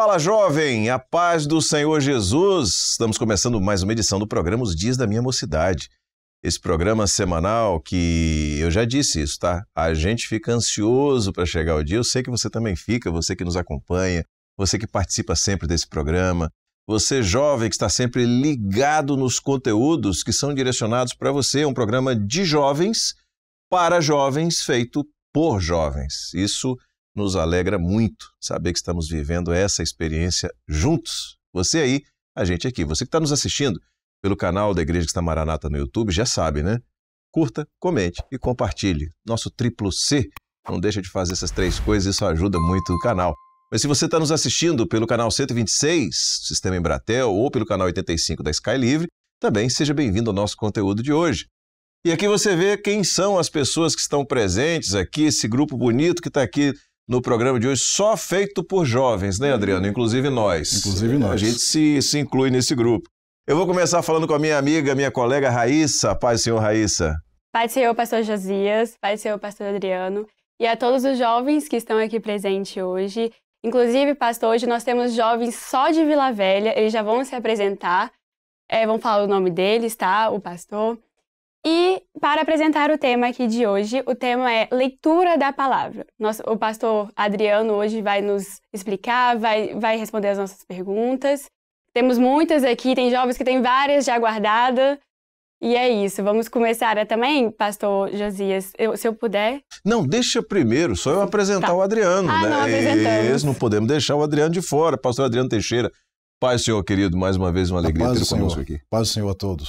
Fala jovem, a paz do Senhor Jesus. Estamos começando mais uma edição do programa Os Dias da Minha Mocidade. Esse programa semanal que eu já disse isso, tá? A gente fica ansioso para chegar o dia. Eu sei que você também fica, você que nos acompanha, você que participa sempre desse programa, você jovem que está sempre ligado nos conteúdos que são direcionados para você, é um programa de jovens para jovens feito por jovens. Isso nos alegra muito saber que estamos vivendo essa experiência juntos. Você aí, a gente aqui. Você que está nos assistindo pelo canal da Igreja está Maranata no YouTube já sabe, né? Curta, comente e compartilhe. Nosso triplo C. Não deixa de fazer essas três coisas, isso ajuda muito o canal. Mas se você está nos assistindo pelo canal 126, Sistema Embratel, ou pelo canal 85 da Sky Livre, também seja bem-vindo ao nosso conteúdo de hoje. E aqui você vê quem são as pessoas que estão presentes aqui, esse grupo bonito que está aqui no programa de hoje só feito por jovens, né, Adriano? Inclusive nós. Inclusive nós. A gente se, se inclui nesse grupo. Eu vou começar falando com a minha amiga, minha colega Raíssa. Paz, senhor Raíssa. Paz, senhor pastor Josias. Paz, senhor pastor Adriano. E a todos os jovens que estão aqui presentes hoje. Inclusive, pastor, hoje nós temos jovens só de Vila Velha. Eles já vão se apresentar. É, vão falar o nome deles, tá? O pastor. E para apresentar o tema aqui de hoje, o tema é leitura da palavra. Nosso, o pastor Adriano hoje vai nos explicar, vai, vai responder as nossas perguntas. Temos muitas aqui, tem jovens que têm várias já guardadas. E é isso, vamos começar também, pastor Josias, eu, se eu puder. Não, deixa primeiro, só eu apresentar tá. o Adriano, ah, né? Não, apresentamos. E, não podemos deixar o Adriano de fora, pastor Adriano Teixeira. Paz, senhor querido, mais uma vez uma alegria ter conosco aqui. Paz Senhor a todos.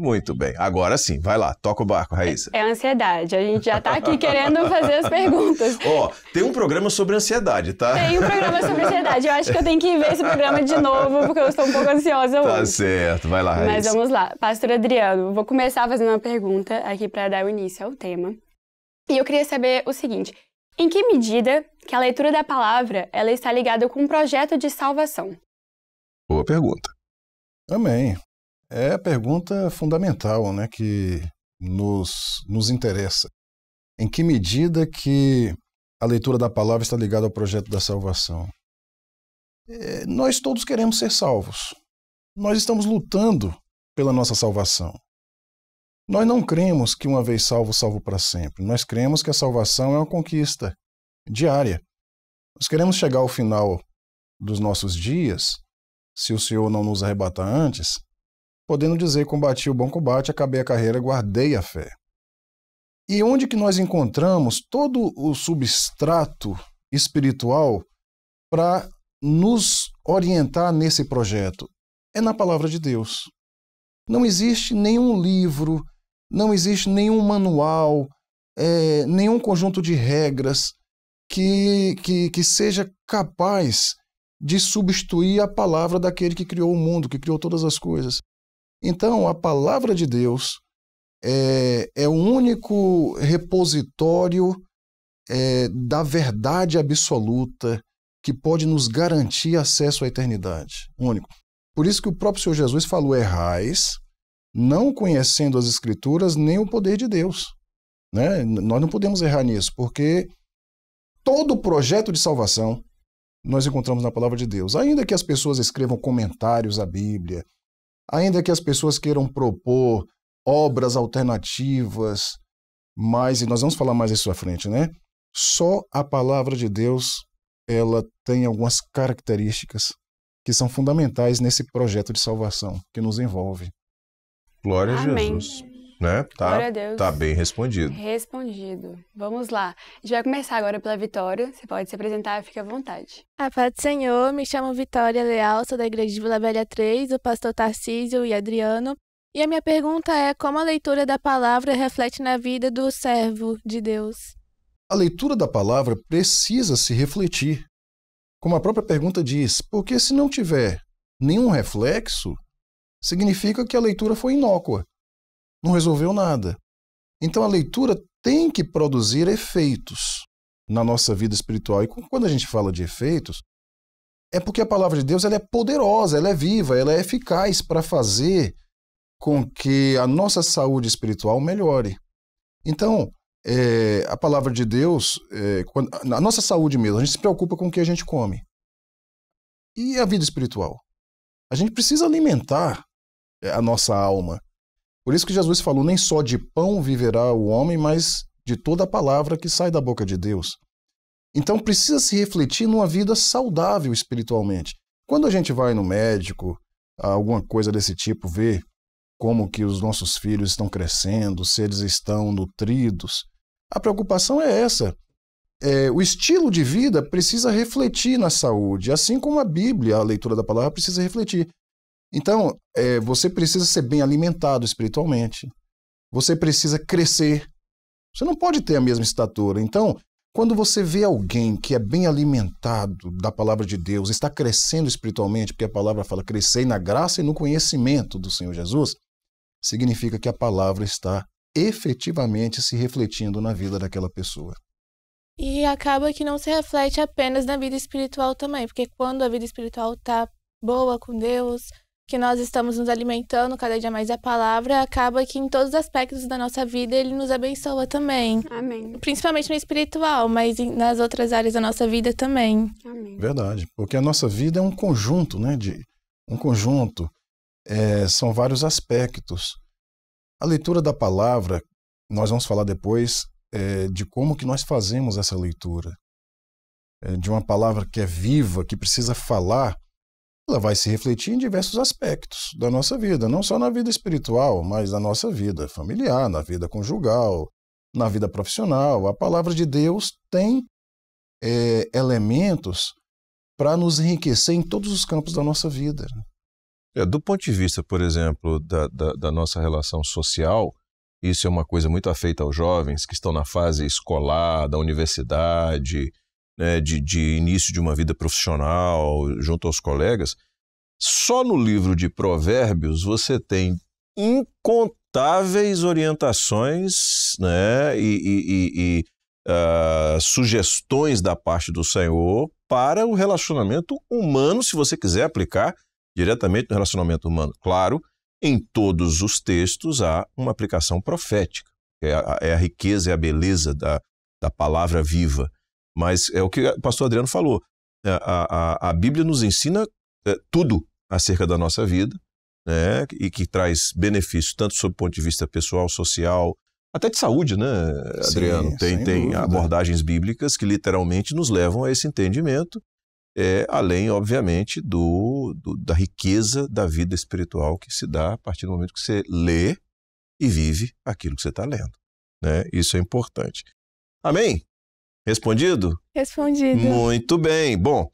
Muito bem. Agora sim, vai lá, toca o barco, Raíssa. É, é ansiedade. A gente já está aqui querendo fazer as perguntas. Ó, oh, tem um programa sobre ansiedade, tá? Tem um programa sobre ansiedade. Eu acho que eu tenho que ver esse programa de novo, porque eu estou um pouco ansiosa tá hoje. Tá certo, vai lá, Raíssa. Mas vamos lá. Pastor Adriano, vou começar fazendo uma pergunta aqui para dar o início ao tema. E eu queria saber o seguinte: em que medida que a leitura da palavra ela está ligada com um projeto de salvação? Boa pergunta. Amém é a pergunta fundamental né, que nos, nos interessa. Em que medida que a leitura da palavra está ligada ao projeto da salvação? É, nós todos queremos ser salvos. Nós estamos lutando pela nossa salvação. Nós não cremos que uma vez salvo, salvo para sempre. Nós cremos que a salvação é uma conquista diária. Nós queremos chegar ao final dos nossos dias, se o Senhor não nos arrebatar antes, podendo dizer: combati o bom combate, acabei a carreira, guardei a fé. E onde que nós encontramos todo o substrato espiritual para nos orientar nesse projeto? É na palavra de Deus. Não existe nenhum livro, não existe nenhum manual, é, nenhum conjunto de regras que, que, que seja capaz de substituir a palavra daquele que criou o mundo, que criou todas as coisas. Então, a palavra de Deus é, é o único repositório é, da verdade absoluta que pode nos garantir acesso à eternidade. Único. Por isso que o próprio Senhor Jesus falou: errais, não conhecendo as Escrituras nem o poder de Deus. Né? Nós não podemos errar nisso, porque todo o projeto de salvação nós encontramos na palavra de Deus. Ainda que as pessoas escrevam comentários à Bíblia, Ainda que as pessoas queiram propor obras alternativas, mas, e nós vamos falar mais isso à frente, né? Só a palavra de Deus, ela tem algumas características que são fundamentais nesse projeto de salvação que nos envolve. Glória Amém. a Jesus né? Tá, Glória a Deus. Tá bem respondido. Respondido. Vamos lá. A gente vai começar agora pela Vitória. Você pode se apresentar, fica à vontade. A ah, paz do Senhor, me chamo Vitória Leal, sou da Igreja de Vila Velha 3, o pastor Tarcísio e Adriano. E a minha pergunta é como a leitura da palavra reflete na vida do servo de Deus? A leitura da palavra precisa se refletir. Como a própria pergunta diz, porque se não tiver nenhum reflexo, significa que a leitura foi inócua não resolveu nada. Então a leitura tem que produzir efeitos na nossa vida espiritual. E quando a gente fala de efeitos, é porque a palavra de Deus ela é poderosa, ela é viva, ela é eficaz para fazer com que a nossa saúde espiritual melhore. Então, é, a palavra de Deus, é, quando, a nossa saúde mesmo, a gente se preocupa com o que a gente come. E a vida espiritual? A gente precisa alimentar é, a nossa alma. Por isso que Jesus falou: nem só de pão viverá o homem, mas de toda a palavra que sai da boca de Deus. Então precisa se refletir numa vida saudável espiritualmente. Quando a gente vai no médico, alguma coisa desse tipo, ver como que os nossos filhos estão crescendo, se eles estão nutridos, a preocupação é essa. É, o estilo de vida precisa refletir na saúde, assim como a Bíblia, a leitura da palavra, precisa refletir. Então, é, você precisa ser bem alimentado espiritualmente. Você precisa crescer. Você não pode ter a mesma estatura. Então, quando você vê alguém que é bem alimentado da palavra de Deus, está crescendo espiritualmente, porque a palavra fala crescer na graça e no conhecimento do Senhor Jesus, significa que a palavra está efetivamente se refletindo na vida daquela pessoa. E acaba que não se reflete apenas na vida espiritual também, porque quando a vida espiritual está boa com Deus, que nós estamos nos alimentando cada dia mais da palavra, acaba que em todos os aspectos da nossa vida ele nos abençoa também. Amém. Principalmente no espiritual, mas nas outras áreas da nossa vida também. Amém. Verdade, porque a nossa vida é um conjunto, né? De um conjunto. É, são vários aspectos. A leitura da palavra, nós vamos falar depois é, de como que nós fazemos essa leitura. É, de uma palavra que é viva, que precisa falar ela vai se refletir em diversos aspectos da nossa vida, não só na vida espiritual, mas na nossa vida familiar, na vida conjugal, na vida profissional. A palavra de Deus tem é, elementos para nos enriquecer em todos os campos da nossa vida. É, do ponto de vista, por exemplo, da, da, da nossa relação social, isso é uma coisa muito afeita aos jovens que estão na fase escolar, da universidade, né, de, de início de uma vida profissional, junto aos colegas, só no livro de Provérbios você tem incontáveis orientações né, e, e, e, e uh, sugestões da parte do Senhor para o relacionamento humano, se você quiser aplicar diretamente no relacionamento humano. Claro, em todos os textos há uma aplicação profética, é a, é a riqueza e a beleza da, da palavra viva. Mas é o que o pastor Adriano falou. Né, a, a, a Bíblia nos ensina é, tudo acerca da nossa vida, né? E que traz benefícios, tanto sob o ponto de vista pessoal, social, até de saúde, né, Adriano? Sim, tem tem abordagens bíblicas que literalmente nos levam a esse entendimento, é, além, obviamente, do, do, da riqueza da vida espiritual que se dá a partir do momento que você lê e vive aquilo que você está lendo. Né? Isso é importante. Amém? Respondido? Respondido. Muito bem. Bom,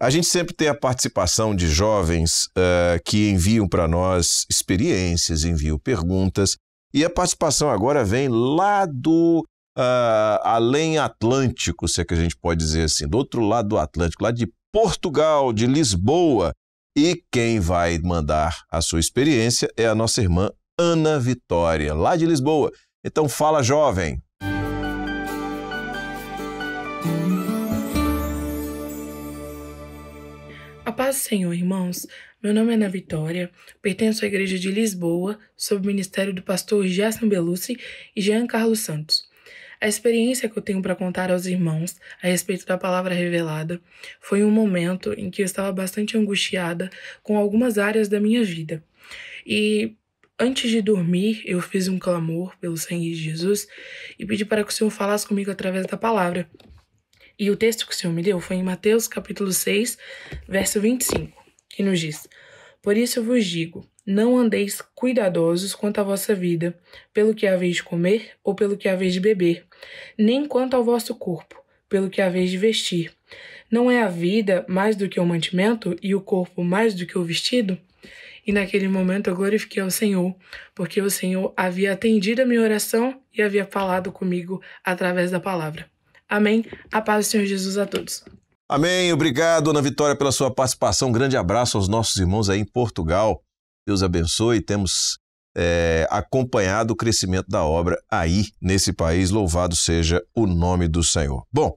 a gente sempre tem a participação de jovens uh, que enviam para nós experiências, enviam perguntas. E a participação agora vem lá do uh, além Atlântico, se é que a gente pode dizer assim, do outro lado do Atlântico, lá de Portugal, de Lisboa. E quem vai mandar a sua experiência é a nossa irmã Ana Vitória, lá de Lisboa. Então fala, jovem. paz do Senhor, irmãos. Meu nome é Ana Vitória, pertenço à Igreja de Lisboa, sob o ministério do pastor Gerson Belucci e Jean Carlos Santos. A experiência que eu tenho para contar aos irmãos a respeito da palavra revelada foi um momento em que eu estava bastante angustiada com algumas áreas da minha vida. E antes de dormir, eu fiz um clamor pelo sangue de Jesus e pedi para que o Senhor falasse comigo através da palavra. E o texto que o Senhor me deu foi em Mateus capítulo 6, verso 25, que nos diz: Por isso eu vos digo, não andeis cuidadosos quanto à vossa vida, pelo que haveis de comer ou pelo que haveis de beber, nem quanto ao vosso corpo, pelo que haveis de vestir. Não é a vida mais do que o mantimento e o corpo mais do que o vestido? E naquele momento eu glorifiquei ao Senhor, porque o Senhor havia atendido a minha oração e havia falado comigo através da palavra. Amém. A paz do Senhor Jesus a todos. Amém. Obrigado, Ana Vitória, pela sua participação. Um grande abraço aos nossos irmãos aí em Portugal. Deus abençoe. Temos é, acompanhado o crescimento da obra aí nesse país. Louvado seja o nome do Senhor. Bom,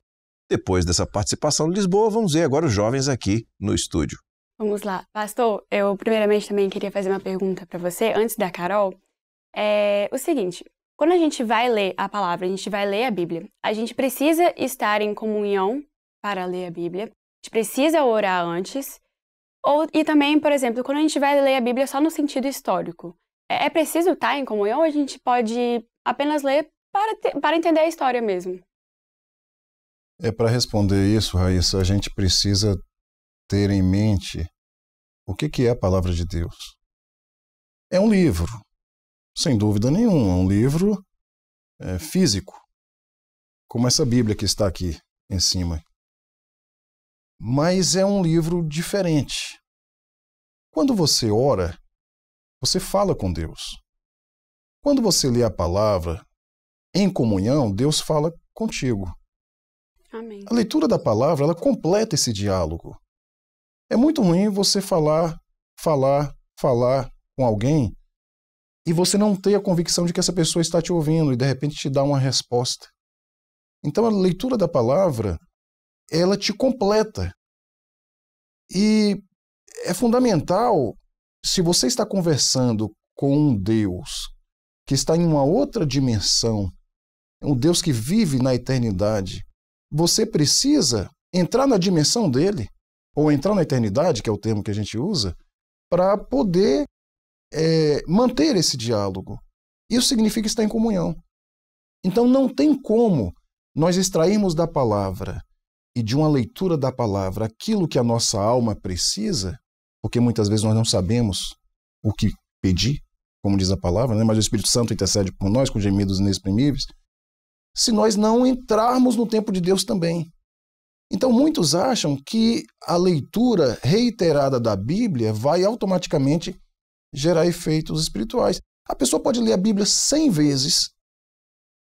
depois dessa participação de Lisboa, vamos ver agora os jovens aqui no estúdio. Vamos lá. Pastor, eu primeiramente também queria fazer uma pergunta para você, antes da Carol. É o seguinte, quando a gente vai ler a palavra, a gente vai ler a Bíblia, a gente precisa estar em comunhão para ler a Bíblia, a gente precisa orar antes, ou, e também, por exemplo, quando a gente vai ler a Bíblia só no sentido histórico, é, é preciso estar em comunhão ou a gente pode apenas ler para, para entender a história mesmo? É para responder isso, Raíssa, a gente precisa ter em mente o que, que é a palavra de Deus. É um livro, sem dúvida nenhuma, é um livro é, físico, como essa Bíblia que está aqui em cima. Mas é um livro diferente. Quando você ora, você fala com Deus. Quando você lê a palavra em comunhão, Deus fala contigo. Amém. A leitura da palavra, ela completa esse diálogo. É muito ruim você falar, falar, falar com alguém e você não tem a convicção de que essa pessoa está te ouvindo e de repente te dá uma resposta. Então a leitura da palavra, ela te completa. E é fundamental, se você está conversando com um Deus que está em uma outra dimensão, um Deus que vive na eternidade, você precisa entrar na dimensão dele, ou entrar na eternidade, que é o termo que a gente usa, para poder é, manter esse diálogo. Isso significa estar em comunhão. Então não tem como nós extrairmos da palavra e de uma leitura da palavra aquilo que a nossa alma precisa, porque muitas vezes nós não sabemos o que pedir, como diz a palavra, né? mas o Espírito Santo intercede por nós com gemidos inexprimíveis, se nós não entrarmos no tempo de Deus também. Então, muitos acham que a leitura reiterada da Bíblia vai automaticamente gerar efeitos espirituais. A pessoa pode ler a Bíblia 100 vezes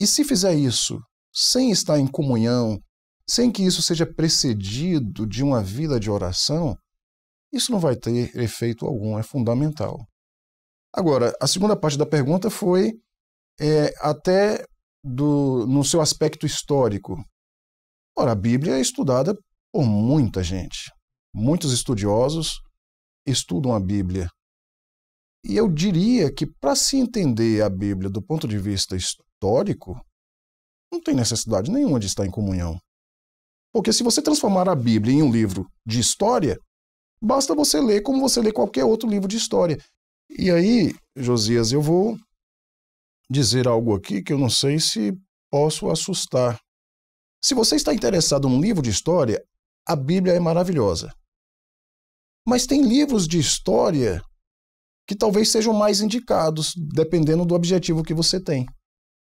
e, se fizer isso sem estar em comunhão, sem que isso seja precedido de uma vida de oração, isso não vai ter efeito algum, é fundamental. Agora, a segunda parte da pergunta foi é, até do, no seu aspecto histórico. Ora, a Bíblia é estudada por muita gente. Muitos estudiosos estudam a Bíblia. E eu diria que para se entender a Bíblia do ponto de vista histórico, não tem necessidade nenhuma de estar em comunhão. Porque se você transformar a Bíblia em um livro de história, basta você ler como você lê qualquer outro livro de história. E aí, Josias, eu vou dizer algo aqui que eu não sei se posso assustar. Se você está interessado em um livro de história, a Bíblia é maravilhosa. Mas tem livros de história que talvez sejam mais indicados, dependendo do objetivo que você tem.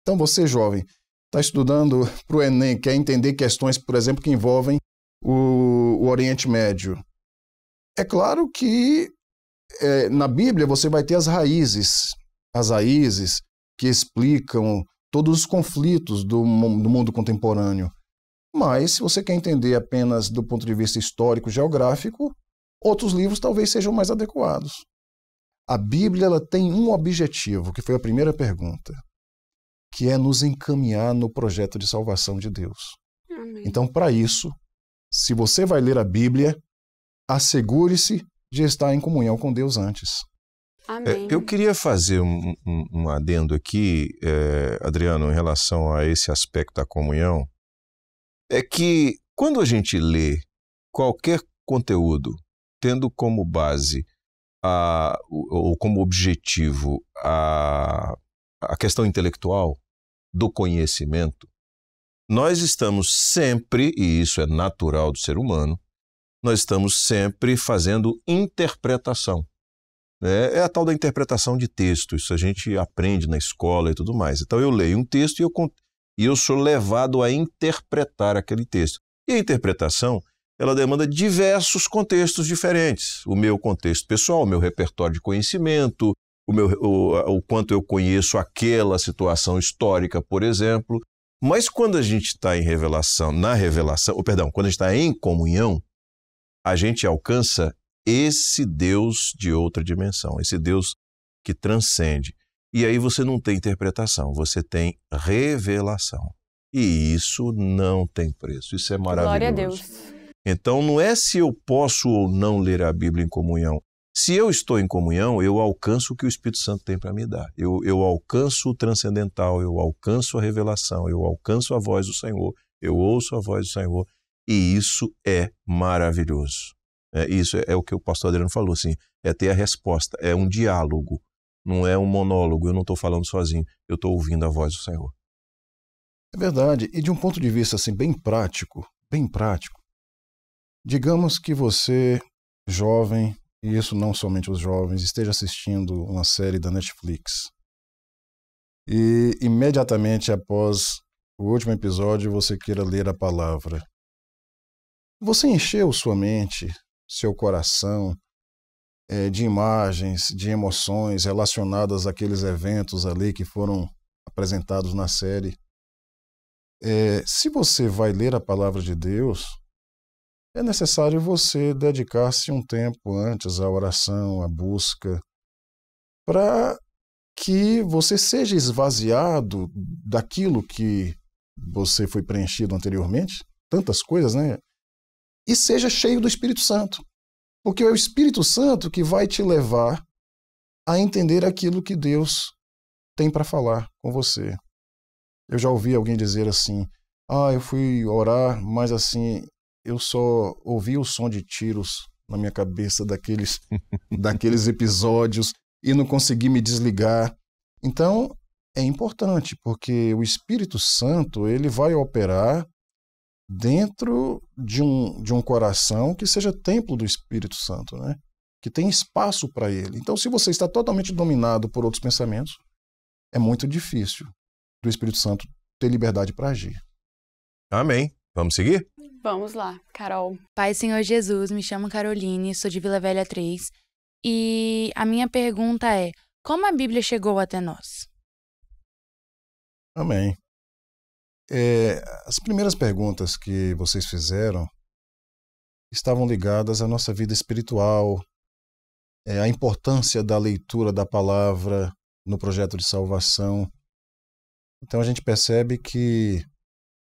Então, você, jovem, está estudando para o Enem, quer entender questões, por exemplo, que envolvem o, o Oriente Médio. É claro que é, na Bíblia você vai ter as raízes, as raízes que explicam todos os conflitos do, do mundo contemporâneo. Mas, se você quer entender apenas do ponto de vista histórico, geográfico, outros livros talvez sejam mais adequados. A Bíblia ela tem um objetivo, que foi a primeira pergunta, que é nos encaminhar no projeto de salvação de Deus. Amém. Então, para isso, se você vai ler a Bíblia, assegure-se de estar em comunhão com Deus antes. Amém. É, eu queria fazer um, um, um adendo aqui, é, Adriano, em relação a esse aspecto da comunhão. É que quando a gente lê qualquer conteúdo tendo como base a, ou como objetivo a, a questão intelectual do conhecimento, nós estamos sempre, e isso é natural do ser humano, nós estamos sempre fazendo interpretação. É, é a tal da interpretação de texto, isso a gente aprende na escola e tudo mais. Então eu leio um texto e eu, e eu sou levado a interpretar aquele texto. E a interpretação ela demanda diversos contextos diferentes. O meu contexto pessoal, o meu repertório de conhecimento, o, meu, o, o quanto eu conheço aquela situação histórica, por exemplo. Mas quando a gente está em revelação, na revelação, ou perdão, quando a gente está em comunhão, a gente alcança esse Deus de outra dimensão, esse Deus que transcende. E aí você não tem interpretação, você tem revelação. E isso não tem preço. Isso é maravilhoso. Glória a Deus. Então não é se eu posso ou não ler a Bíblia em comunhão. Se eu estou em comunhão, eu alcanço o que o Espírito Santo tem para me dar. Eu, eu alcanço o transcendental, eu alcanço a revelação, eu alcanço a voz do Senhor, eu ouço a voz do Senhor. E isso é maravilhoso. É, isso é, é o que o pastor Adriano falou, assim, é ter a resposta, é um diálogo, não é um monólogo, eu não estou falando sozinho, eu estou ouvindo a voz do Senhor. É verdade, e de um ponto de vista assim bem prático, bem prático, Digamos que você, jovem, e isso não somente os jovens, esteja assistindo uma série da Netflix. E imediatamente após o último episódio você queira ler a palavra. Você encheu sua mente, seu coração, é, de imagens, de emoções relacionadas àqueles eventos ali que foram apresentados na série. É, se você vai ler a palavra de Deus, é necessário você dedicar-se um tempo antes à oração, à busca, para que você seja esvaziado daquilo que você foi preenchido anteriormente, tantas coisas, né? E seja cheio do Espírito Santo. Porque é o Espírito Santo que vai te levar a entender aquilo que Deus tem para falar com você. Eu já ouvi alguém dizer assim: "Ah, eu fui orar, mas assim, eu só ouvia o som de tiros na minha cabeça daqueles, daqueles episódios e não consegui me desligar. Então, é importante, porque o Espírito Santo, ele vai operar dentro de um, de um coração que seja templo do Espírito Santo, né? Que tem espaço para ele. Então, se você está totalmente dominado por outros pensamentos, é muito difícil do Espírito Santo ter liberdade para agir. Amém. Vamos seguir? Vamos lá, Carol. Pai Senhor Jesus, me chamo Caroline, sou de Vila Velha 3 e a minha pergunta é: como a Bíblia chegou até nós? Amém. É, as primeiras perguntas que vocês fizeram estavam ligadas à nossa vida espiritual, é, à importância da leitura da palavra no projeto de salvação. Então a gente percebe que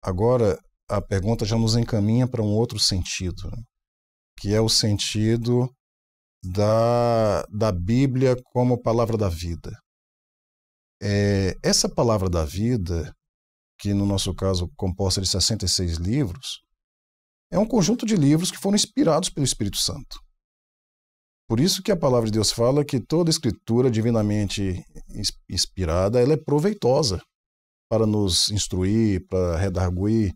agora a pergunta já nos encaminha para um outro sentido, que é o sentido da, da Bíblia como palavra da vida. É, essa palavra da vida, que no nosso caso composta de 66 livros, é um conjunto de livros que foram inspirados pelo Espírito Santo. Por isso que a palavra de Deus fala que toda escritura divinamente inspirada, ela é proveitosa para nos instruir, para redarguir,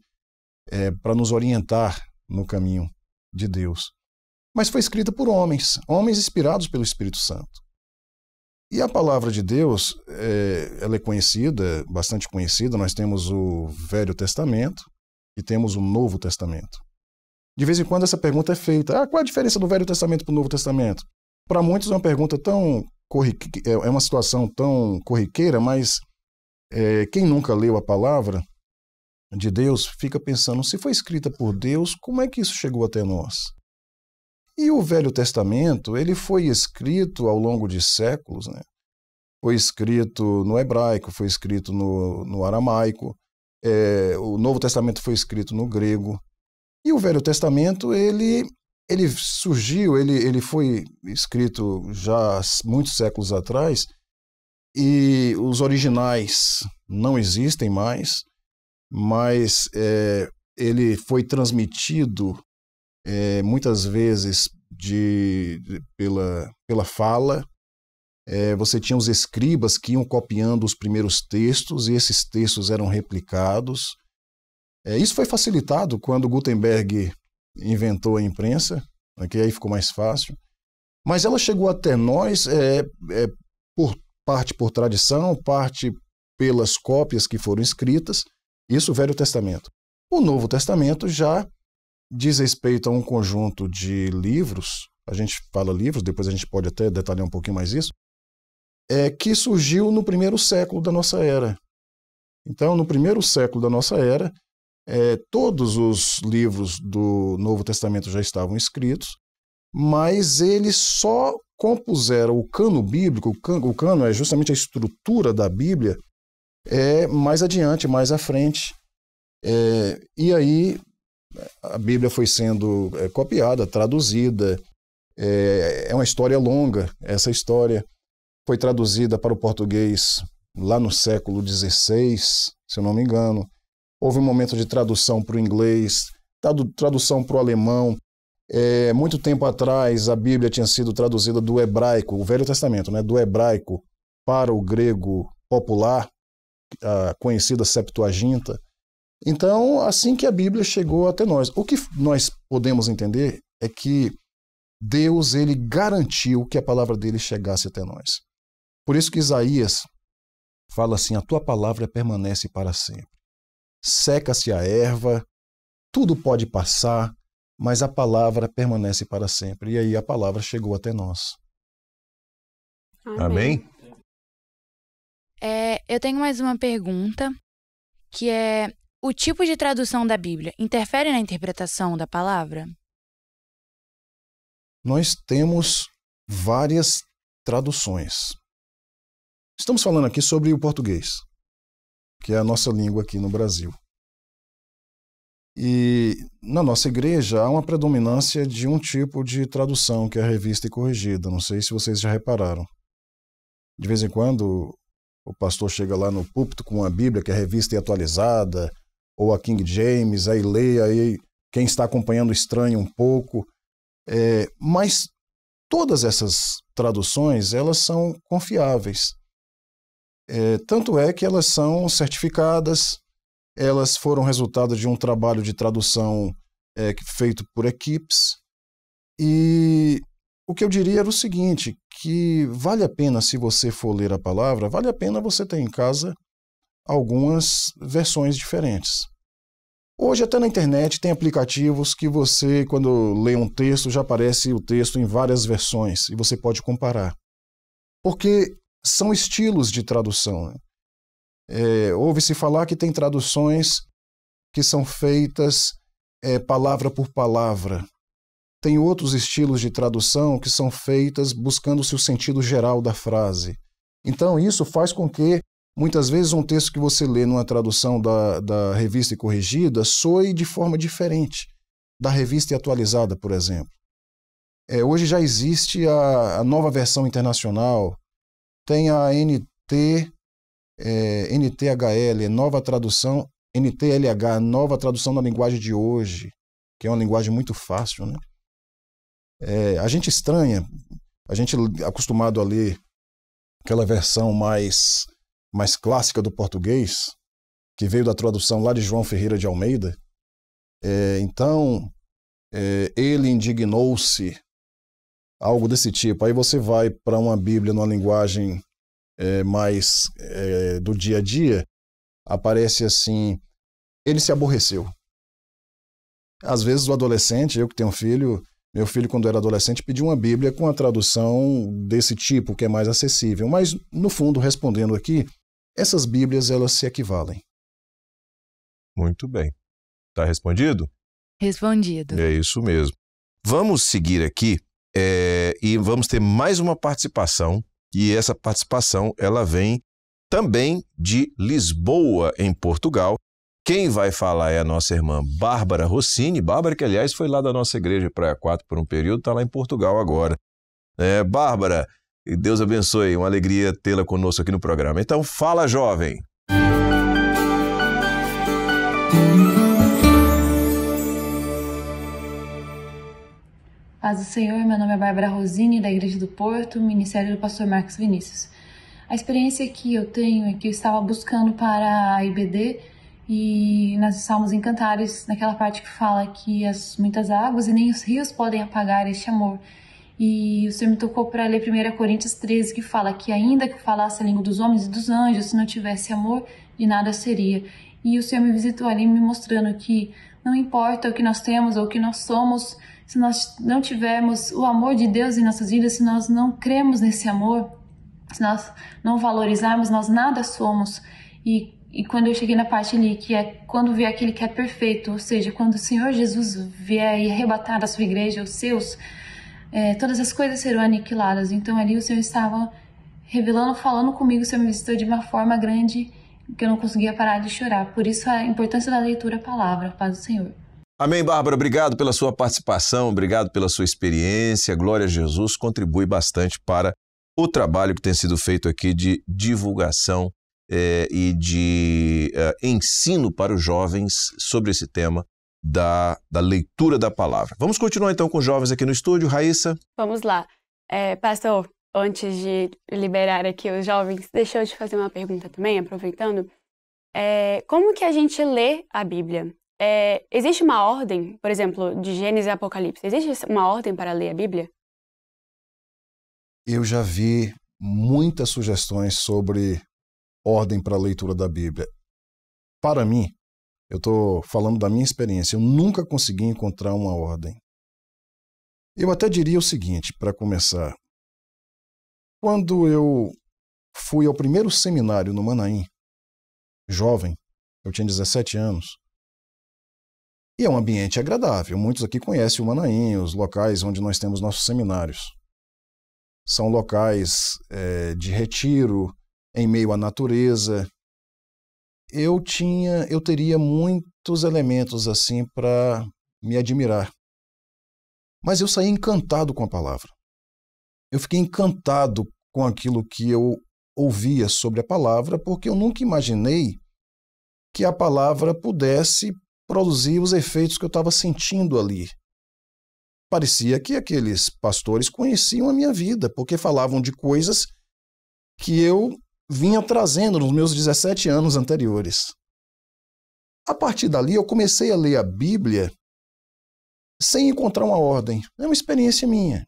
é, para nos orientar no caminho de Deus. Mas foi escrita por homens, homens inspirados pelo Espírito Santo. E a palavra de Deus, é, ela é conhecida, bastante conhecida. Nós temos o Velho Testamento e temos o Novo Testamento. De vez em quando essa pergunta é feita: ah, qual é a diferença do Velho Testamento para o Novo Testamento? Para muitos é uma pergunta tão corriqueira, é, é uma situação tão corriqueira, mas é, quem nunca leu a palavra de Deus fica pensando: se foi escrita por Deus, como é que isso chegou até nós? E o Velho Testamento, ele foi escrito ao longo de séculos, né? Foi escrito no hebraico, foi escrito no, no aramaico, é, o Novo Testamento foi escrito no grego. E o Velho Testamento, ele, ele surgiu, ele, ele foi escrito já muitos séculos atrás, e os originais não existem mais, mas é, ele foi transmitido é, muitas vezes de, de, pela, pela fala. É, você tinha os escribas que iam copiando os primeiros textos e esses textos eram replicados. É, isso foi facilitado quando Gutenberg inventou a imprensa, que aí ficou mais fácil. Mas ela chegou até nós é, é, por parte por tradição, parte pelas cópias que foram escritas, isso o Velho Testamento. O Novo Testamento já diz respeito a um conjunto de livros, a gente fala livros, depois a gente pode até detalhar um pouquinho mais isso, é, que surgiu no primeiro século da nossa era. Então, no primeiro século da nossa era, é, todos os livros do Novo Testamento já estavam escritos, mas eles só compuseram o cano bíblico, o cano, o cano é justamente a estrutura da Bíblia, é mais adiante, mais à frente. É, e aí a Bíblia foi sendo é, copiada, traduzida. É, é, uma história longa. Essa história foi traduzida para o português lá no século XVI, se eu não me engano. Houve um momento de tradução para o inglês, tradução para o alemão. É, muito tempo atrás, a Bíblia tinha sido traduzida do hebraico, o Velho Testamento, né, do hebraico para o grego popular, a conhecida Septuaginta. Então, assim que a Bíblia chegou até nós, o que nós podemos entender é que Deus ele garantiu que a palavra dele chegasse até nós. Por isso que Isaías fala assim: "A tua palavra permanece para sempre. Seca-se a erva, tudo pode passar, mas a palavra permanece para sempre". E aí a palavra chegou até nós. Amém. Amém? É, eu tenho mais uma pergunta, que é: o tipo de tradução da Bíblia interfere na interpretação da palavra? Nós temos várias traduções. Estamos falando aqui sobre o português, que é a nossa língua aqui no Brasil. E na nossa igreja há uma predominância de um tipo de tradução, que é a revista e corrigida. Não sei se vocês já repararam. De vez em quando, o pastor chega lá no púlpito com a Bíblia que é revista e atualizada, ou a King James, aí lê, aí quem está acompanhando estranha um pouco. É, mas todas essas traduções, elas são confiáveis. É, tanto é que elas são certificadas, elas foram resultado de um trabalho de tradução é, feito por equipes, e o que eu diria era o seguinte, que vale a pena, se você for ler a palavra, vale a pena você ter em casa algumas versões diferentes. Hoje, até na internet, tem aplicativos que você, quando lê um texto, já aparece o texto em várias versões e você pode comparar. Porque são estilos de tradução. Né? É, Ouve-se falar que tem traduções que são feitas é, palavra por palavra, tem outros estilos de tradução que são feitas buscando-se o sentido geral da frase. Então, isso faz com que, muitas vezes, um texto que você lê numa tradução da, da revista e corrigida soe de forma diferente da revista e atualizada, por exemplo. É, hoje já existe a, a, nova versão internacional, tem a NT, é, NTHL, nova tradução, NTLH, nova tradução na linguagem de hoje, que é uma linguagem muito fácil, né? É, a gente estranha, a gente acostumado a ler aquela versão mais, mais clássica do português, que veio da tradução lá de João Ferreira de Almeida. É, então, é, ele indignou-se, algo desse tipo. Aí você vai para uma Bíblia numa linguagem é, mais é, do dia a dia, aparece assim: ele se aborreceu. Às vezes o adolescente, eu que tenho um filho, meu filho, quando era adolescente, pediu uma Bíblia com a tradução desse tipo, que é mais acessível. Mas, no fundo, respondendo aqui, essas Bíblias elas se equivalem. Muito bem. Está respondido? Respondido. É isso mesmo. Vamos seguir aqui é, e vamos ter mais uma participação. E essa participação ela vem também de Lisboa, em Portugal, quem vai falar é a nossa irmã Bárbara Rossini. Bárbara, que aliás foi lá da nossa igreja Praia 4 por um período, está lá em Portugal agora. É, Bárbara, Deus abençoe, uma alegria tê-la conosco aqui no programa. Então, fala, jovem! Paz do Senhor, meu nome é Bárbara Rosini, da Igreja do Porto, ministério do pastor Marcos Vinícius. A experiência que eu tenho é que eu estava buscando para a IBD e nas Salmos Encantares, naquela parte que fala que as muitas águas e nem os rios podem apagar este amor. E o Senhor me tocou para ler 1 Coríntios 13, que fala que ainda que falasse a língua dos homens e dos anjos, se não tivesse amor, de nada seria. E o Senhor me visitou ali me mostrando que não importa o que nós temos ou o que nós somos, se nós não tivermos o amor de Deus em nossas vidas, se nós não cremos nesse amor, se nós não valorizarmos, nós nada somos. E e quando eu cheguei na parte ali, que é quando vier aquele que é perfeito, ou seja, quando o Senhor Jesus vier e arrebatar a sua igreja, os seus, é, todas as coisas serão aniquiladas. Então ali o Senhor estava revelando, falando comigo, o Senhor me visitou de uma forma grande que eu não conseguia parar de chorar. Por isso a importância da leitura, a palavra, a paz do Senhor. Amém, Bárbara. Obrigado pela sua participação, obrigado pela sua experiência. Glória a Jesus, contribui bastante para o trabalho que tem sido feito aqui de divulgação é, e de é, ensino para os jovens sobre esse tema da, da leitura da palavra. Vamos continuar então com os jovens aqui no estúdio, Raíssa? Vamos lá. É, pastor, antes de liberar aqui os jovens, deixa eu te fazer uma pergunta também, aproveitando. É, como que a gente lê a Bíblia? É, existe uma ordem, por exemplo, de Gênesis e Apocalipse? Existe uma ordem para ler a Bíblia? Eu já vi muitas sugestões sobre ordem para a leitura da Bíblia. Para mim, eu estou falando da minha experiência, eu nunca consegui encontrar uma ordem. Eu até diria o seguinte, para começar. Quando eu fui ao primeiro seminário no Manaim, jovem, eu tinha 17 anos, e é um ambiente agradável. Muitos aqui conhecem o Manaim, os locais onde nós temos nossos seminários. São locais é, de retiro, em meio à natureza. Eu tinha, eu teria muitos elementos assim para me admirar. Mas eu saí encantado com a palavra. Eu fiquei encantado com aquilo que eu ouvia sobre a palavra, porque eu nunca imaginei que a palavra pudesse produzir os efeitos que eu estava sentindo ali. Parecia que aqueles pastores conheciam a minha vida, porque falavam de coisas que eu vinha trazendo nos meus 17 anos anteriores. A partir dali, eu comecei a ler a Bíblia sem encontrar uma ordem. É uma experiência minha.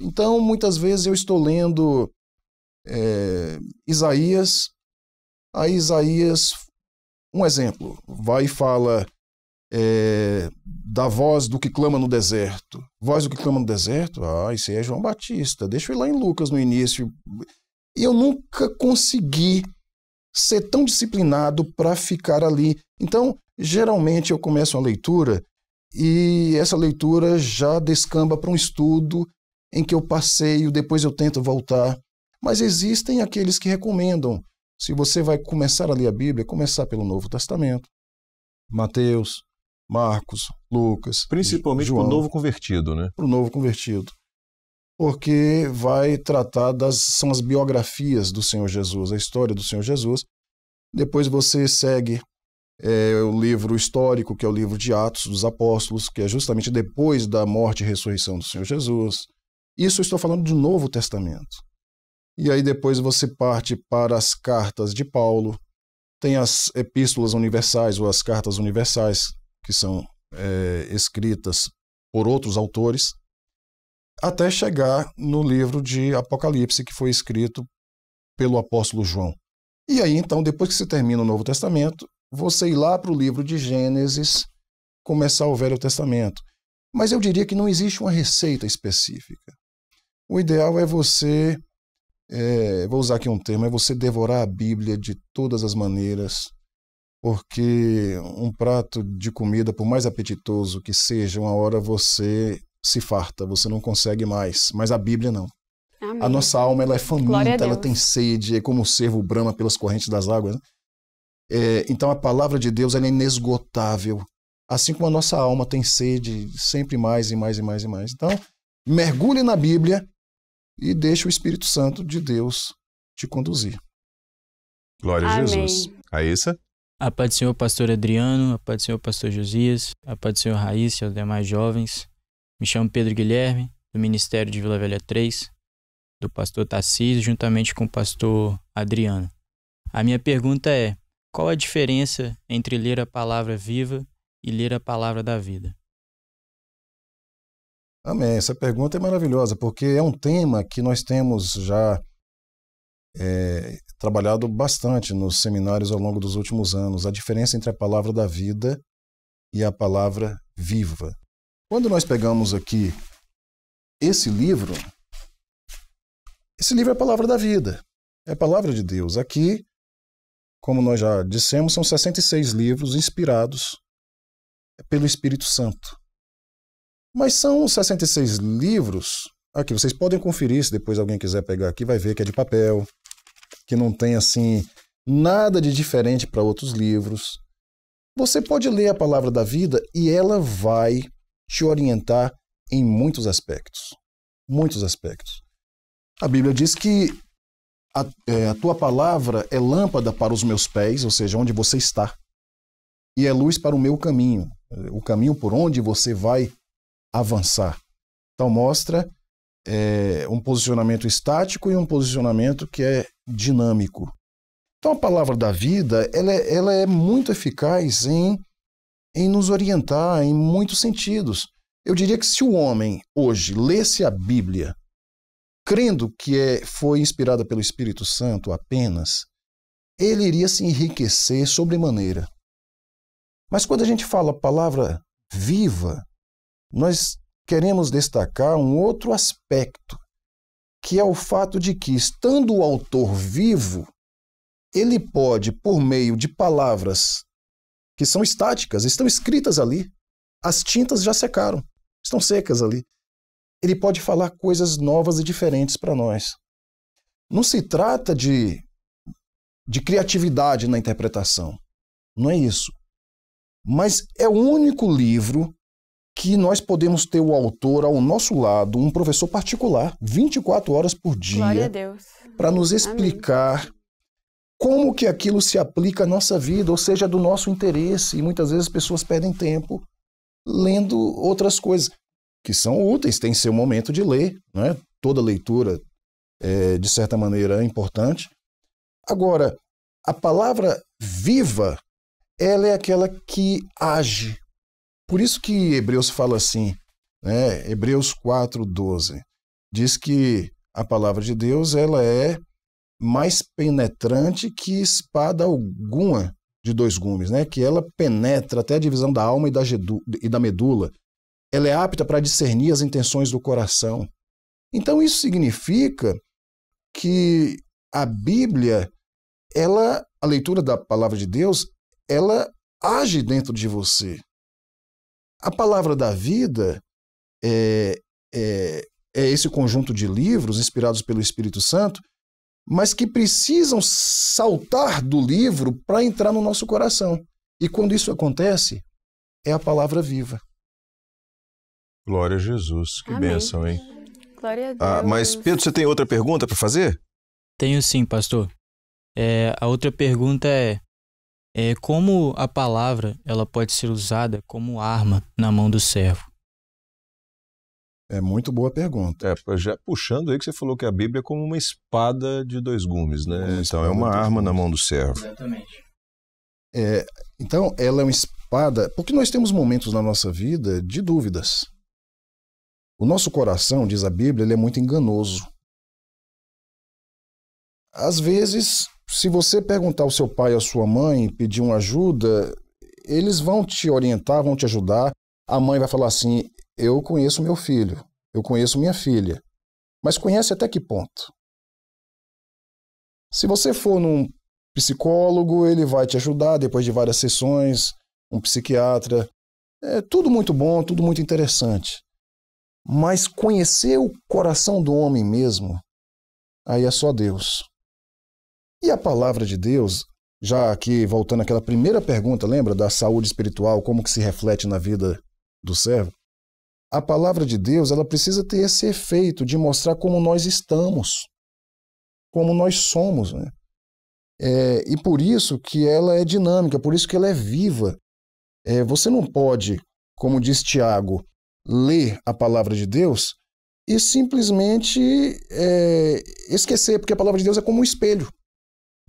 Então, muitas vezes eu estou lendo é, Isaías. A Isaías, um exemplo, vai e fala é, da voz do que clama no deserto. Voz do que clama no deserto? Ah, isso aí é João Batista. Deixa eu ir lá em Lucas no início. E eu nunca consegui ser tão disciplinado para ficar ali. Então, geralmente eu começo uma leitura e essa leitura já descamba para um estudo em que eu passeio, depois eu tento voltar. Mas existem aqueles que recomendam. Se você vai começar a ler a Bíblia, começar pelo Novo Testamento. Mateus, Marcos, Lucas. Principalmente para o novo convertido, né? Para o novo convertido porque vai tratar das são as biografias do Senhor Jesus, a história do Senhor Jesus. Depois você segue é, o livro histórico, que é o livro de Atos dos Apóstolos, que é justamente depois da morte e ressurreição do Senhor Jesus. Isso eu estou falando do Novo Testamento. E aí depois você parte para as cartas de Paulo, tem as epístolas universais ou as cartas universais, que são é, escritas por outros autores, até chegar no livro de Apocalipse, que foi escrito pelo apóstolo João. E aí, então, depois que você termina o Novo Testamento, você ir lá para o livro de Gênesis, começar o Velho Testamento. Mas eu diria que não existe uma receita específica. O ideal é você, é, vou usar aqui um termo, é você devorar a Bíblia de todas as maneiras, porque um prato de comida, por mais apetitoso que seja, uma hora você se farta, você não consegue mais. Mas a Bíblia não. Amém. A nossa alma ela é faminta, ela tem sede, é como o servo brama pelas correntes das águas. Né? É, então a palavra de Deus é inesgotável. Assim como a nossa alma tem sede sempre mais e mais e mais e mais. Então, mergulhe na Bíblia e deixe o Espírito Santo de Deus te conduzir. Glória a Jesus. isso A paz do Senhor, pastor Adriano, a paz do Senhor, pastor Josias, a paz do Senhor, Raíssa e aos demais jovens. Me chamo Pedro Guilherme, do Ministério de Vila Velha 3, do pastor Tarcísio, juntamente com o pastor Adriano. A minha pergunta é: qual a diferença entre ler a palavra viva e ler a palavra da vida? Amém. Essa pergunta é maravilhosa, porque é um tema que nós temos já é, trabalhado bastante nos seminários ao longo dos últimos anos: a diferença entre a palavra da vida e a palavra viva. Quando nós pegamos aqui esse livro, esse livro é a palavra da vida, é a palavra de Deus. Aqui, como nós já dissemos, são 66 livros inspirados pelo Espírito Santo. Mas são 66 livros. Aqui vocês podem conferir, se depois alguém quiser pegar aqui, vai ver que é de papel, que não tem assim nada de diferente para outros livros. Você pode ler a palavra da vida e ela vai te orientar em muitos aspectos. Muitos aspectos. A Bíblia diz que a, é, a, tua palavra é lâmpada para os meus pés, ou seja, onde você está, e é luz para o meu caminho, o caminho por onde você vai avançar. Então, mostra é, um posicionamento estático e um posicionamento que é dinâmico. Então, a palavra da vida ela é, ela é muito eficaz em em nos orientar em muitos sentidos. Eu diria que se o homem hoje lesse a Bíblia, crendo que é, foi inspirada pelo Espírito Santo apenas, ele iria se enriquecer sobremaneira. Mas quando a gente fala a palavra viva, nós queremos destacar um outro aspecto, que é o fato de que, estando o autor vivo, ele pode, por meio de palavras que são estáticas, estão escritas ali. As tintas já secaram, estão secas ali. Ele pode falar coisas novas e diferentes para nós. Não se trata de, de criatividade na interpretação. Não é isso. Mas é o único livro que nós podemos ter o autor ao nosso lado, um professor particular, 24 horas por dia, para nos explicar Amém como que aquilo se aplica à nossa vida, ou seja, do nosso interesse. E muitas vezes as pessoas perdem tempo lendo outras coisas que são úteis, tem seu momento de ler, né? Toda leitura é, de certa maneira é importante. Agora, a palavra viva, ela é aquela que age. Por isso que Hebreus fala assim, né? Hebreus 12, diz que a palavra de Deus, ela é mais penetrante que espada alguma de dois gumes, né? Que ela penetra até a divisão da alma e da, e da medula. Ela é apta para discernir as intenções do coração. Então isso significa que a Bíblia, ela, a leitura da palavra de Deus, ela age dentro de você. A palavra da vida é, é, é esse conjunto de livros inspirados pelo Espírito Santo mas que precisam saltar do livro para entrar no nosso coração. E quando isso acontece, é a palavra viva. Glória a Jesus. Que Amém. bênção, hein? Glória a ah, Deus. Ah, mas, Pedro, você tem outra pergunta para fazer? Tenho sim, pastor. É, a outra pergunta é, é como a palavra ela pode ser usada como arma na mão do servo? É muito boa pergunta. É, já puxando aí que você falou que a Bíblia é como uma espada de dois gumes, né? Uma então, é uma arma na mão do servo. Exatamente. É, então, ela é uma espada, porque nós temos momentos na nossa vida de dúvidas. O nosso coração, diz a Bíblia, ele é muito enganoso. Às vezes, se você perguntar ao seu pai, à sua mãe, pedir uma ajuda, eles vão te orientar, vão te ajudar. A mãe vai falar assim: eu conheço meu filho, eu conheço minha filha, mas conhece até que ponto? Se você for num psicólogo, ele vai te ajudar depois de várias sessões, um psiquiatra. É tudo muito bom, tudo muito interessante. Mas conhecer o coração do homem mesmo, aí é só Deus. E a palavra de Deus, já aqui voltando àquela primeira pergunta, lembra da saúde espiritual, como que se reflete na vida do servo? a palavra de Deus ela precisa ter esse efeito de mostrar como nós estamos, como nós somos. Né? É, e por isso que ela é dinâmica, por isso que ela é viva. É, você não pode, como diz Tiago, ler a palavra de Deus e simplesmente é, esquecer, porque a palavra de Deus é como um espelho.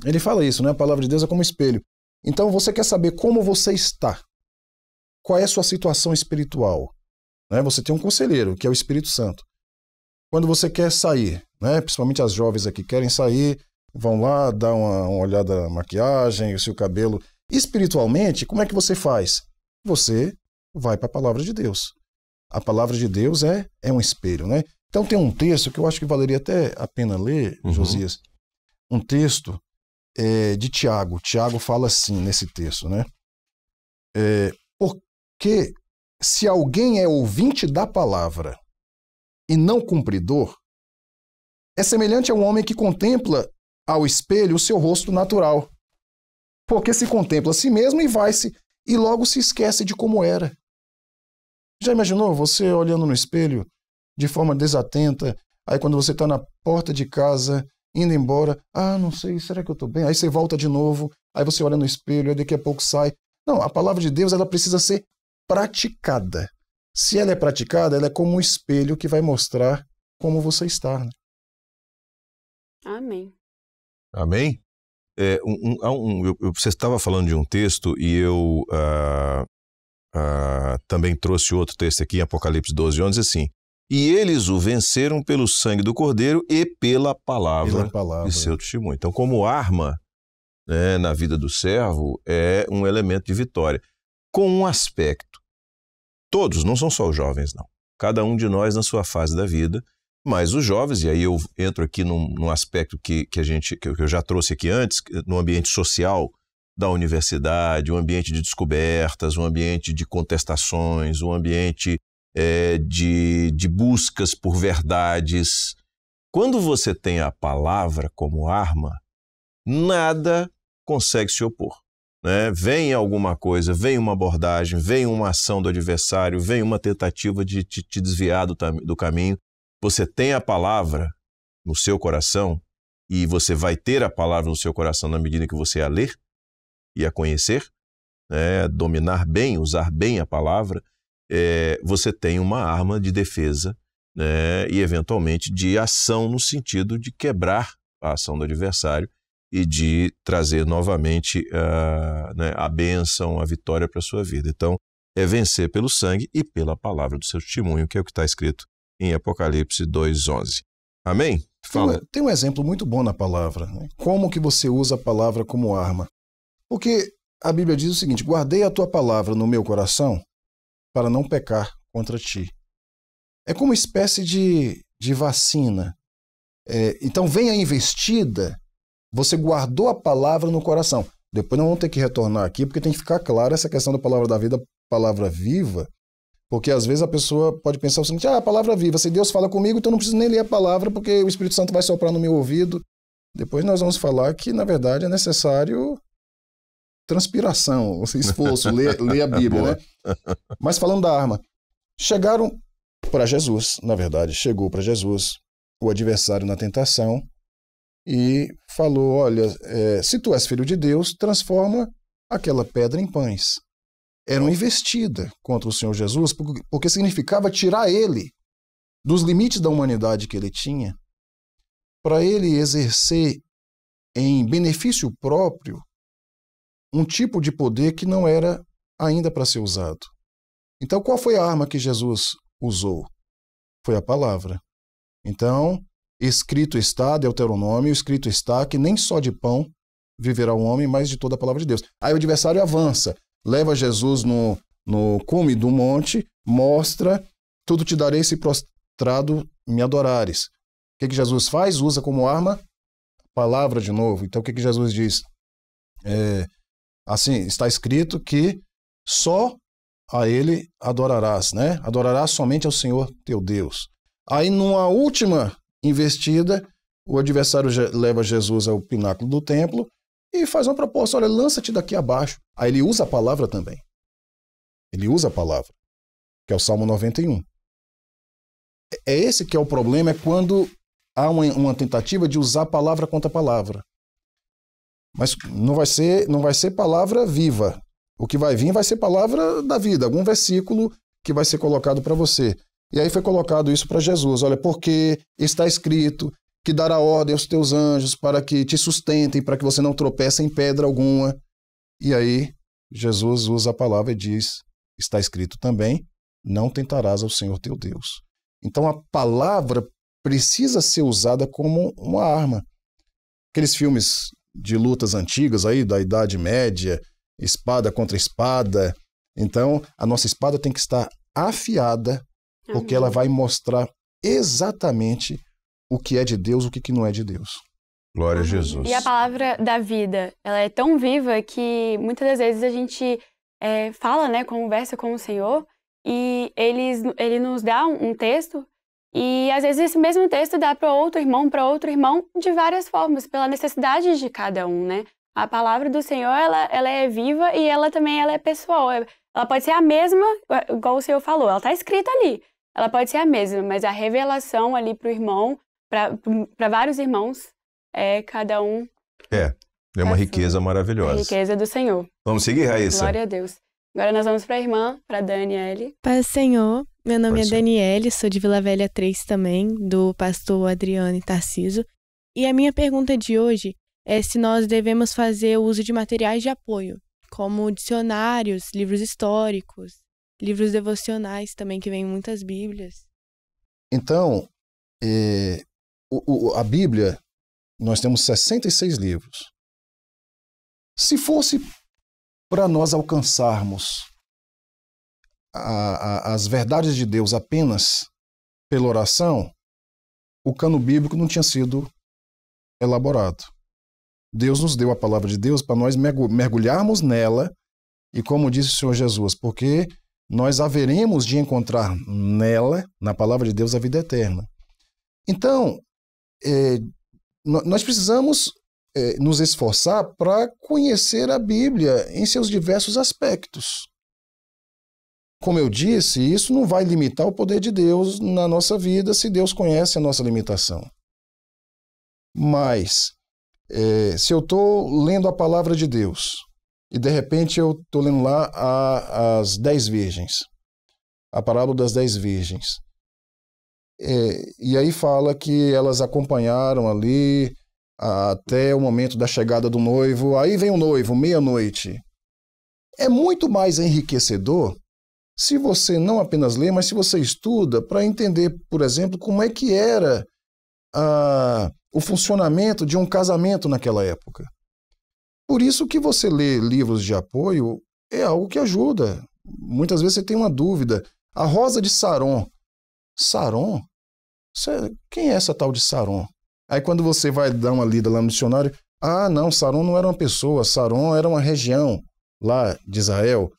Ele fala isso, né? A palavra de Deus é como um espelho. Então você quer saber como você está, qual é a sua situação espiritual, né? Você tem um conselheiro, que é o Espírito Santo. Quando você quer sair, né? principalmente as jovens aqui querem sair, vão lá, dar uma, uma olhada na maquiagem, o seu cabelo. Espiritualmente, como é que você faz? Você vai para a palavra de Deus. A palavra de Deus é, é um espelho, né? Então tem um texto que eu acho que valeria até a pena ler, uhum. Josias. Um texto é, de Tiago. Tiago fala assim nesse texto, né? É, porque se alguém é ouvinte da palavra e não cumpridor, é semelhante a um homem que contempla ao espelho o seu rosto natural. Porque se contempla a si mesmo e vai-se, e logo se esquece de como era. Já imaginou você olhando no espelho de forma desatenta, aí quando você está na porta de casa, indo embora, ah, não sei, será que eu estou bem? Aí você volta de novo, aí você olha no espelho, aí daqui a pouco sai. Não, a palavra de Deus ela precisa ser praticada. Se ela é praticada, ela é como um espelho que vai mostrar como você está. Né? Amém. Amém? É, um, um, um, eu, eu, você estava falando de um texto e eu uh, uh, também trouxe outro texto aqui, Apocalipse 12, 11, assim. E eles o venceram pelo sangue do Cordeiro e pela palavra, pela palavra. de seu testemunho. Então, como arma né, na vida do servo, é um elemento de vitória com um aspecto. Todos, não são só os jovens, não. Cada um de nós na sua fase da vida, mas os jovens, e aí eu entro aqui num, num aspecto que, que, a gente, que eu já trouxe aqui antes, no ambiente social da universidade, um ambiente de descobertas, um ambiente de contestações, um ambiente é, de, de buscas por verdades. Quando você tem a palavra como arma, nada consegue se opor. Né? Vem alguma coisa, vem uma abordagem, vem uma ação do adversário, vem uma tentativa de te, te desviar do, do caminho. Você tem a palavra no seu coração e você vai ter a palavra no seu coração na medida que você a ler e a conhecer, né? dominar bem, usar bem a palavra. É, você tem uma arma de defesa né? e, eventualmente, de ação no sentido de quebrar a ação do adversário e de trazer novamente a, ah, né, a bênção, a vitória para a sua vida. Então, é vencer pelo sangue e pela palavra do seu testemunho, que é o que está escrito em Apocalipse 2.11. Amém? Fala. Tem, tem um exemplo muito bom na palavra. Né? Como que você usa a palavra como arma? Porque a Bíblia diz o seguinte, guardei a tua palavra no meu coração para não pecar contra ti. É como uma espécie de, de vacina. É, então vem a investida você guardou a palavra no coração. Depois nós vamos ter que retornar aqui, porque tem que ficar claro essa questão da palavra da vida, palavra viva, porque às vezes a pessoa pode pensar o seguinte: ah, a palavra viva, se Deus fala comigo, então eu não preciso nem ler a palavra, porque o Espírito Santo vai soprar no meu ouvido. Depois nós vamos falar que, na verdade, é necessário transpiração, esforço, ler, ler a Bíblia, né? Mas falando da arma, chegaram para Jesus, na verdade, chegou para Jesus o adversário na tentação e falou: Olha, é, se tu és filho de Deus, transforma aquela pedra em pães. Era uma investida contra o Senhor Jesus, porque, porque significava tirar ele dos limites da humanidade que ele tinha, para ele exercer em benefício próprio um tipo de poder que não era ainda para ser usado. Então, qual foi a arma que Jesus usou? Foi a palavra. Então, Escrito está, Deuteronômio, escrito está que nem só de pão viverá o homem, mas de toda a palavra de Deus. Aí o adversário avança, leva Jesus no, no cume do monte, mostra, tudo te darei se prostrado me adorares. O que, que Jesus faz? Usa como arma palavra de novo. Então o que, que Jesus diz? É, assim, está escrito que só a ele adorarás, né? Adorarás somente ao Senhor teu Deus. Aí numa última investida, o adversário leva Jesus ao pináculo do templo e faz uma proposta: olha, lança-te daqui abaixo. Aí ele usa a palavra também. Ele usa a palavra, que é o Salmo 91. É, é esse que é o problema, é quando há uma, uma tentativa de usar palavra contra palavra. Mas não vai ser, não vai ser palavra viva. O que vai vir vai ser palavra da vida, algum versículo que vai ser colocado para você. E aí foi colocado isso para Jesus: olha, porque está escrito que dará ordem aos teus anjos para que te sustentem, para que você não tropece em pedra alguma. E aí Jesus usa a palavra e diz: está escrito também, não tentarás ao Senhor teu Deus. Então a palavra precisa ser usada como uma arma. Aqueles filmes de lutas antigas aí da Idade Média, espada contra espada. Então a nossa espada tem que estar afiada porque ela vai mostrar exatamente o que é de Deus, o que, não é de Deus. Glória a uhum. Jesus. E a palavra da vida, ela é tão viva que muitas das vezes a gente é, fala, né, conversa com o Senhor e eles, ele nos dá um, um texto e às vezes esse mesmo texto dá para outro irmão, para outro irmão, de várias formas, pela necessidade de cada um, né? A palavra do Senhor, ela, ela é viva e ela também ela é pessoal. Ela pode ser a mesma, igual o Senhor falou, ela está escrita ali ela pode ser a mesma, mas a revelação ali para o irmão, para vários irmãos, é cada um. É, é uma riqueza maravilhosa. riqueza do Senhor. Vamos seguir, Raíssa. Glória a Deus. Agora nós vamos para a irmã, para Daniele. Paz Senhor, meu nome Paz é Daniele, sou de Vila Velha 3 também, do pastor Adriano Tarciso. E a minha pergunta de hoje é se nós devemos fazer uso de materiais de apoio, como dicionários, livros históricos, livros devocionais também, que vem muitas Bíblias. Então, é, o, o, a Bíblia, nós temos 66 livros. Se fosse para nós alcançarmos a, a, as verdades de Deus apenas pela oração, o cano bíblico não tinha sido elaborado. Deus nos deu a palavra de Deus para nós mergulharmos nela e, como disse o Senhor Jesus, porque nós haveremos de encontrar nela, na palavra de Deus, a vida eterna. Então, é, nós precisamos é, nos esforçar para conhecer a Bíblia em seus diversos aspectos. Como eu disse, isso não vai limitar o poder de Deus na nossa vida se Deus conhece a nossa limitação. Mas, é, se eu estou lendo a palavra de Deus e de repente eu estou lendo lá a, as dez virgens, a parábola das dez virgens. É, e aí fala que elas acompanharam ali até o momento da chegada do noivo. Aí vem o noivo, meia-noite. É muito mais enriquecedor se você não apenas lê, mas se você estuda para entender, por exemplo, como é que era a, ah, o funcionamento de um casamento naquela época. Por isso que você lê livros de apoio é algo que ajuda. Muitas vezes você tem uma dúvida. A Rosa de Saron. Saron? Quem é essa tal de Saron? Aí quando você vai dar uma lida lá no dicionário, ah, não, Saron não era uma pessoa, Saron era uma região lá de Israel,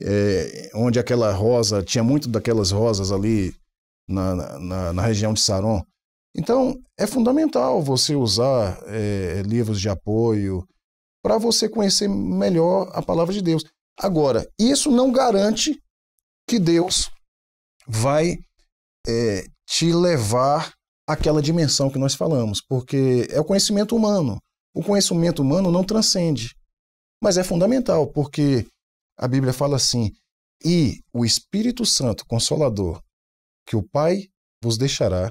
é, onde aquela rosa, tinha muito daquelas rosas ali na, na, na região de Saron. Então, é fundamental você usar é, livros de apoio, para você conhecer melhor a palavra de Deus. Agora, isso não garante que Deus vai é, te levar àquela dimensão que nós falamos, porque é o conhecimento humano. O conhecimento humano não transcende, mas é fundamental, porque a Bíblia fala assim: e o Espírito Santo Consolador, que o Pai vos deixará,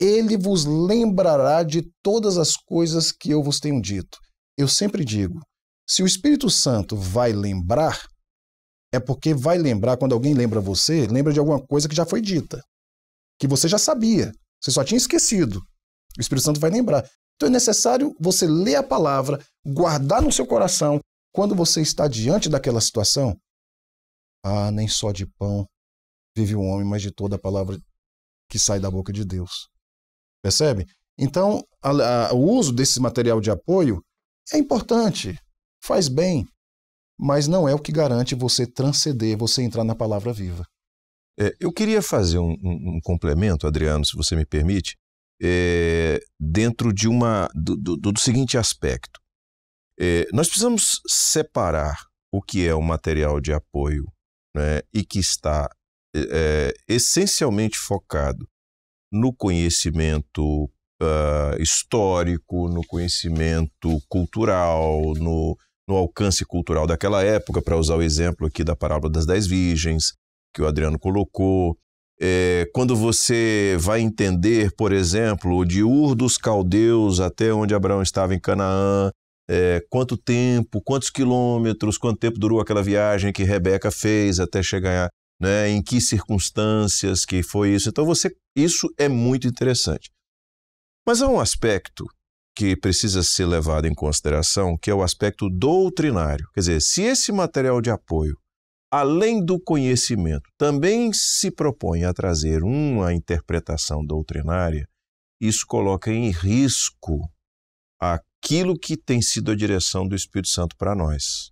ele vos lembrará de todas as coisas que eu vos tenho dito eu sempre digo, se o Espírito Santo vai lembrar, é porque vai lembrar, quando alguém lembra você, lembra de alguma coisa que já foi dita, que você já sabia, você só tinha esquecido. O Espírito Santo vai lembrar. Então é necessário você ler a palavra, guardar no seu coração, quando você está diante daquela situação. Ah, nem só de pão vive o homem, mas de toda a palavra que sai da boca de Deus. Percebe? Então, a, a, o uso desse material de apoio é importante, faz bem, mas não é o que garante você transcender, você entrar na palavra viva. É, eu queria fazer um, um, um, complemento, Adriano, se você me permite, é, dentro de uma do, do, do seguinte aspecto. É, nós precisamos separar o que é um material de apoio né, e que está é, é, essencialmente focado no conhecimento uh, histórico, no conhecimento cultural, no, no alcance cultural daquela época, para usar o exemplo aqui da parábola das dez virgens, que o Adriano colocou. É, quando você vai entender, por exemplo, de Ur dos Caldeus até onde Abraão estava em Canaã, é, quanto tempo, quantos quilômetros, quanto tempo durou aquela viagem que Rebeca fez até chegar, né, em que circunstâncias que foi isso. Então você, isso é muito interessante. Mas há um aspecto que precisa ser levado em consideração, que é o aspecto doutrinário. Quer dizer, se esse material de apoio, além do conhecimento, também se propõe a trazer uma interpretação doutrinária, isso coloca em risco aquilo que tem sido a direção do Espírito Santo para nós.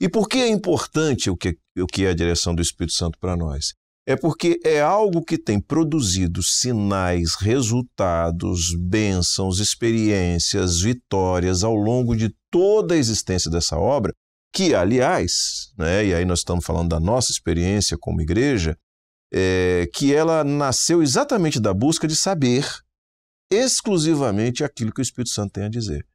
E por que é importante o que, o que é a direção do Espírito Santo para nós? é porque é algo que tem produzido sinais, resultados, bênçãos, experiências, vitórias ao longo de toda a existência dessa obra, que, aliás, né, e aí nós estamos falando da nossa experiência como igreja, é, que ela nasceu exatamente da busca de saber exclusivamente aquilo que o Espírito Santo tem a dizer.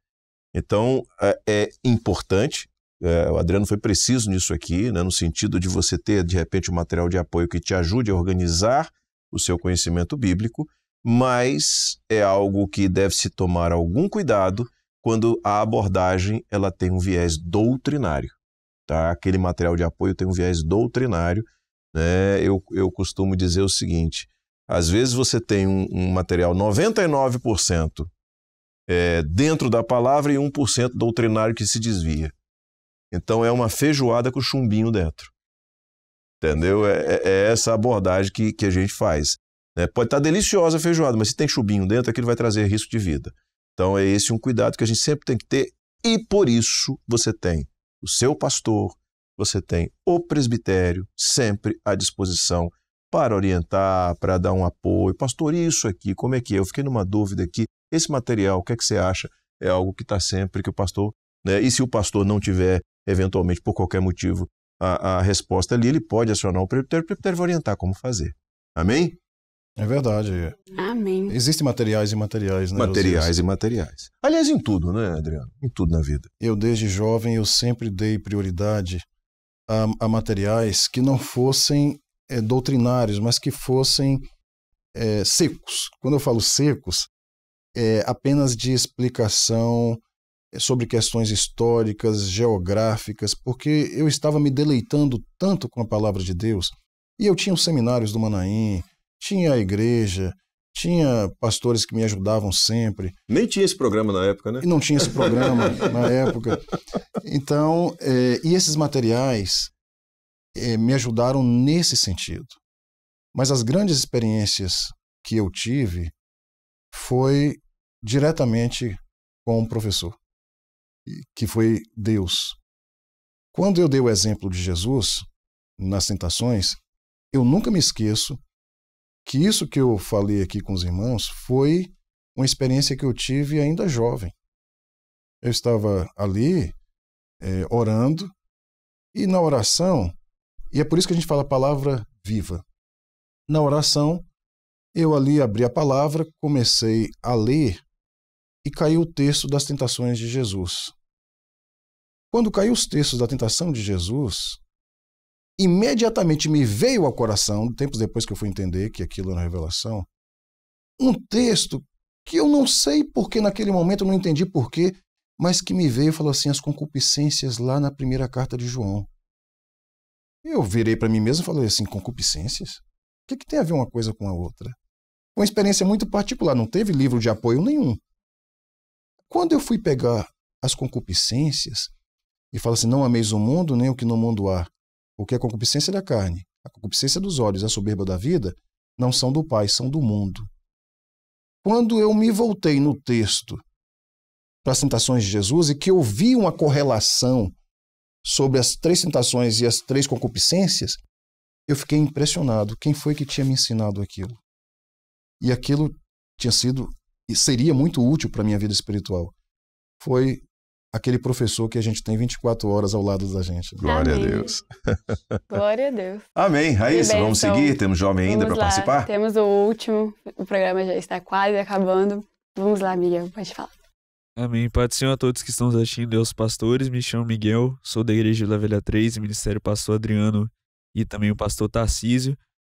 Então, é, é importante é, o Adriano foi preciso nisso aqui, né, no sentido de você ter, de repente, um material de apoio que te ajude a organizar o seu conhecimento bíblico, mas é algo que deve se tomar algum cuidado quando a abordagem ela tem um viés doutrinário. Tá? Aquele material de apoio tem um viés doutrinário. Né? Eu, eu costumo dizer o seguinte: às vezes você tem um, um material 99% é, dentro da palavra e 1% doutrinário que se desvia. Então é uma feijoada com chumbinho dentro. Entendeu? É, é, é essa abordagem que, que a gente faz. Né? Pode estar tá deliciosa a feijoada, mas se tem chumbinho dentro, aquilo vai trazer risco de vida. Então é esse um cuidado que a gente sempre tem que ter e por isso você tem o seu pastor, você tem o presbitério sempre à disposição para orientar, para dar um apoio. Pastor, isso aqui, como é que é? Eu fiquei numa dúvida aqui. Esse material, o que é que você acha? É algo que está sempre que o pastor, né? E se o pastor não tiver eventualmente por qualquer motivo, a, a resposta ali, ele pode acionar o presbitério, o presbitério vai orientar como fazer. Amém? É verdade. Amém. Existem materiais e materiais, né? Materiais e materiais. Aliás, em tudo, né, Adriano? Em tudo na vida. Eu, desde jovem, eu sempre dei prioridade a, a materiais que não fossem é, doutrinários, mas que fossem é, secos. Quando eu falo secos, é apenas de explicação eh, sobre questões históricas, geográficas, porque eu estava me deleitando tanto com a palavra de Deus. E eu tinha os seminários do Manaim, tinha a igreja, tinha pastores que me ajudavam sempre. Nem tinha esse programa na época, né? E não tinha esse programa na época. Então, é, e esses materiais é, me ajudaram nesse sentido. Mas as grandes experiências que eu tive foi diretamente com o professor que foi Deus. Quando eu dei o exemplo de Jesus nas tentações, eu nunca me esqueço que isso que eu falei aqui com os irmãos foi uma experiência que eu tive ainda jovem. Eu estava ali é, orando e na oração, e é por isso que a gente fala a palavra viva. Na oração, eu ali abri a palavra, comecei a ler e caiu o texto das tentações de Jesus. Quando caiu os textos da tentação de Jesus, imediatamente me veio ao coração, tempos depois que eu fui entender que aquilo era revelação, um texto que eu não sei porque naquele momento, não entendi porquê, mas que me veio e falou assim: as concupiscências lá na primeira carta de João. Eu virei para mim mesmo e falei assim: concupiscências? O que, que tem a ver uma coisa com a outra? Uma experiência muito particular, não teve livro de apoio nenhum. Quando eu fui pegar as concupiscências, e falar assim: não ameis o mundo, nem o que no mundo há. O que é concupiscência da carne, a concupiscência dos olhos, a soberba da vida, não são do Pai, são do mundo. Quando eu me voltei no texto para as tentações de Jesus e que eu vi uma correlação sobre as três tentações e as três concupiscências, eu fiquei impressionado. Quem foi que tinha me ensinado aquilo? E aquilo tinha sido e seria muito útil para a minha vida espiritual, foi aquele professor que a gente tem 24 horas ao lado da gente. Glória Amém. a Deus. Glória a Deus. Amém. Raíssa, é vamos seguir? Temos jovem ainda para participar? Temos o último. O programa já está quase acabando. Vamos lá, Miguel, pode falar. Amém. Pai do Senhor a todos que estão assistindo, aos pastores. Me chamo Miguel, sou da Igreja da Velha 3, Ministério Pastor Adriano e também o Pastor Tarcísio.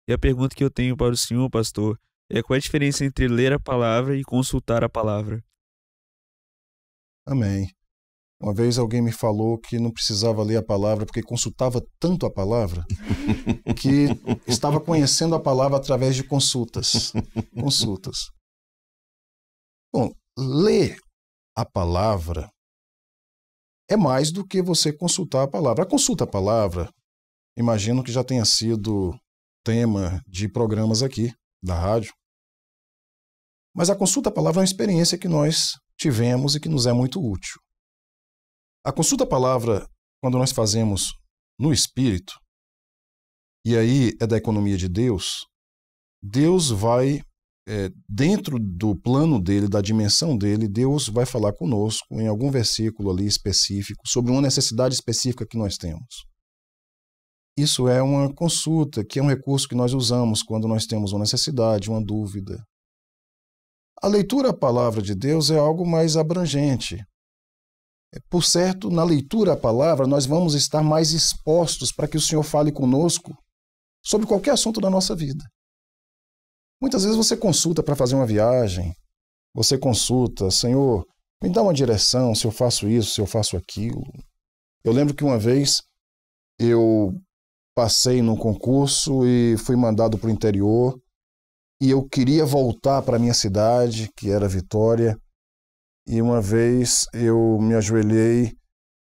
E a pergunta que eu tenho para o senhor, pastor, é qual é a diferença entre ler a palavra e consultar a palavra? Amém. Uma vez alguém me falou que não precisava ler a palavra porque consultava tanto a palavra que estava conhecendo a palavra através de consultas. Consultas. Bom, ler a palavra é mais do que você consultar a palavra. A consulta à palavra, imagino que já tenha sido tema de programas aqui da rádio. Mas a consulta à palavra é uma experiência que nós tivemos e que nos é muito útil. A consulta à palavra, quando nós fazemos no espírito, e aí é da economia de Deus, Deus vai, é, dentro do plano dele, da dimensão dele, Deus vai falar conosco em algum versículo ali específico sobre uma necessidade específica que nós temos. Isso é uma consulta, que é um recurso que nós usamos quando nós temos uma necessidade, uma dúvida. A leitura à palavra de Deus é algo mais abrangente. É, por certo, na leitura à palavra, nós vamos estar mais expostos para que o Senhor fale conosco sobre qualquer assunto da nossa vida. Muitas vezes você consulta para fazer uma viagem, você consulta, Senhor, me dá uma direção se eu faço isso, se eu faço aquilo. Eu lembro que uma vez eu passei num concurso e fui mandado para o interior. E eu queria voltar para minha cidade, que era Vitória. E uma vez eu me ajoelhei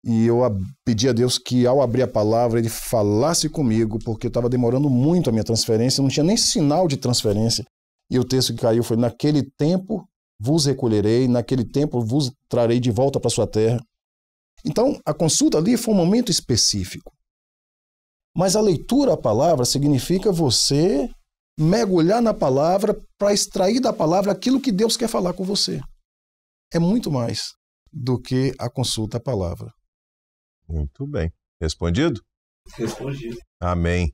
e eu pedi a Deus que, ao abrir a palavra, ele falasse comigo, porque estava demorando muito a minha transferência, não tinha nem sinal de transferência. E o texto que caiu foi: Naquele tempo vos recolherei, naquele tempo vos trarei de volta para sua terra. Então, a consulta ali foi um momento específico. Mas a leitura da palavra significa você mergulhar na palavra para extrair da palavra aquilo que Deus quer falar com você. É muito mais do que a consulta à palavra. Muito bem. Respondido? Respondido. Amém.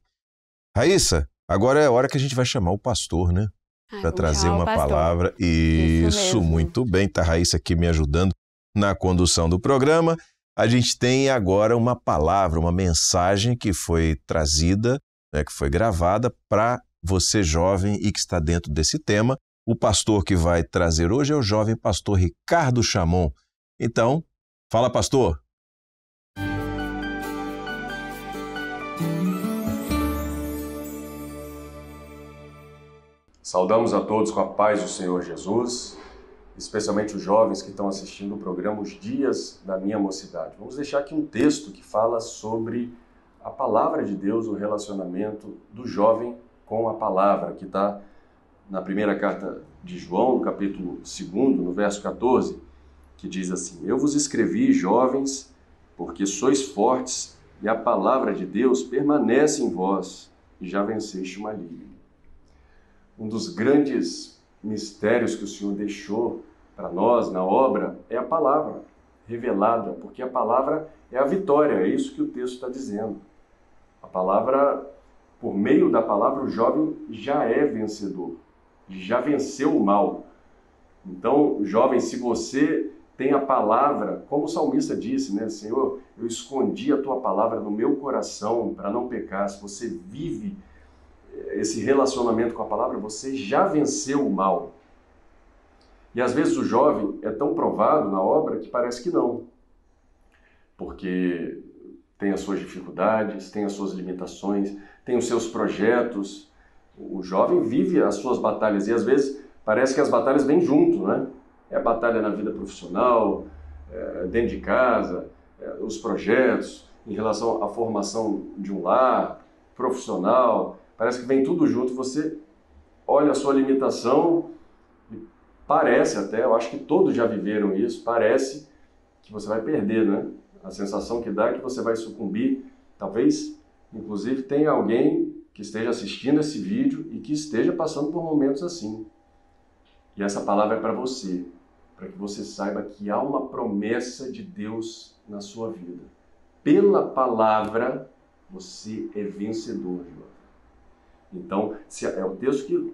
Raíssa, agora é a hora que a gente vai chamar o pastor, né? Ah, para trazer uma palavra. Isso, Isso muito bem. Tá, a Raíssa aqui me ajudando na condução do programa a gente tem agora uma palavra, uma mensagem que foi trazida, né, que foi gravada para você jovem e que está dentro desse tema. O pastor que vai trazer hoje é o jovem pastor Ricardo Chamon. Então, fala, pastor! Saudamos a todos com a paz do Senhor Jesus especialmente os jovens que estão assistindo o programa, os dias da minha mocidade. Vamos deixar aqui um texto que fala sobre a palavra de Deus, o relacionamento do jovem com a palavra, que está na primeira carta de João, no capítulo 2, no verso 14, que diz assim: Eu vos escrevi, jovens, porque sois fortes e a palavra de Deus permanece em vós e já venceste o maligno. Um dos grandes mistérios que o Senhor deixou para nós na obra é a palavra revelada, porque a palavra é a vitória, é isso que o texto está dizendo. A palavra, por meio da palavra, o jovem já é vencedor, já venceu o mal. Então, jovem, se você tem a palavra, como o salmista disse, né, Senhor, eu escondi a tua palavra no meu coração para não pecar. Se você vive eh, esse relacionamento com a palavra, você já venceu o mal. E às vezes o jovem é tão provado na obra que parece que não, porque tem as suas dificuldades, tem as suas limitações, tem os seus projetos. O jovem vive as suas batalhas e às vezes parece que as batalhas vêm junto, né? É a batalha na vida profissional, é, dentro de casa, é, os projetos, em relação à formação de um lar, profissional, parece que vem tudo junto. Você olha a sua limitação parece até, eu acho que todos já viveram isso, parece que você vai perder, né? A sensação que dá é que você vai sucumbir. Talvez, inclusive, tenha alguém que esteja assistindo esse vídeo e que esteja passando por momentos assim. E essa palavra é para você, para que você saiba que há uma promessa de Deus na sua vida. Pela palavra, você é vencedor, João. Então, é o é texto que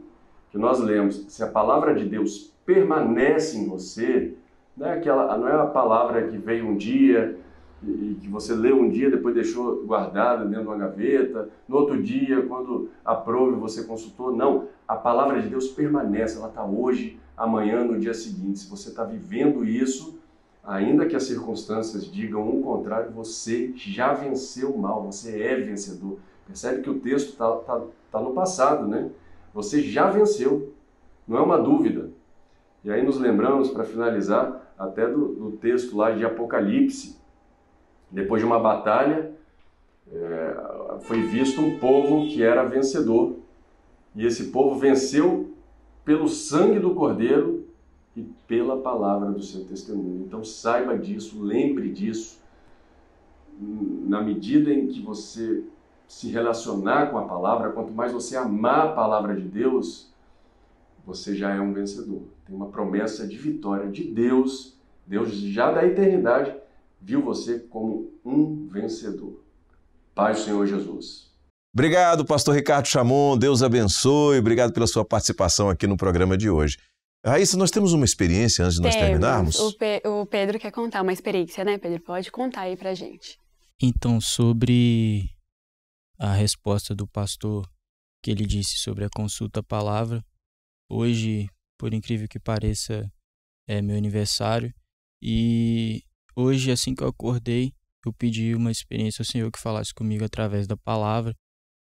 que nós lemos, se a palavra de Deus permanece em você, não é, aquela, não é a palavra que veio um dia e que você leu um dia, depois deixou guardada dentro de uma gaveta, no outro dia, quando aprove, você consultou. Não, a palavra de Deus permanece, ela está hoje, amanhã, no dia seguinte. Se você está vivendo isso, ainda que as circunstâncias digam o contrário, você já venceu o mal, você é vencedor. Percebe que o texto está tá, tá no passado, né? Você já venceu, não é uma dúvida. E aí nos lembramos, para finalizar, até do, do, texto lá de Apocalipse. Depois de uma batalha, é, foi visto um povo que era vencedor. E esse povo venceu pelo sangue do Cordeiro e pela palavra do seu testemunho. Então saiba disso, lembre disso. Na medida em que você se relacionar com a palavra, quanto mais você amar a palavra de Deus, você já é um vencedor. Tem uma promessa de vitória de Deus. Deus já da eternidade viu você como um vencedor. Pai do Senhor Jesus. Obrigado, pastor Ricardo Chamon. Deus abençoe. Obrigado pela sua participação aqui no programa de hoje. Raíssa, nós temos uma experiência antes de nós terminarmos? O, Pe o Pedro quer contar uma experiência, né, Pedro? Pode contar aí pra gente. Então, sobre a resposta do pastor que ele disse sobre a consulta palavra. Hoje, por incrível que pareça, é meu aniversário e hoje, assim que eu acordei, eu pedi uma experiência ao Senhor que falasse comigo através da palavra.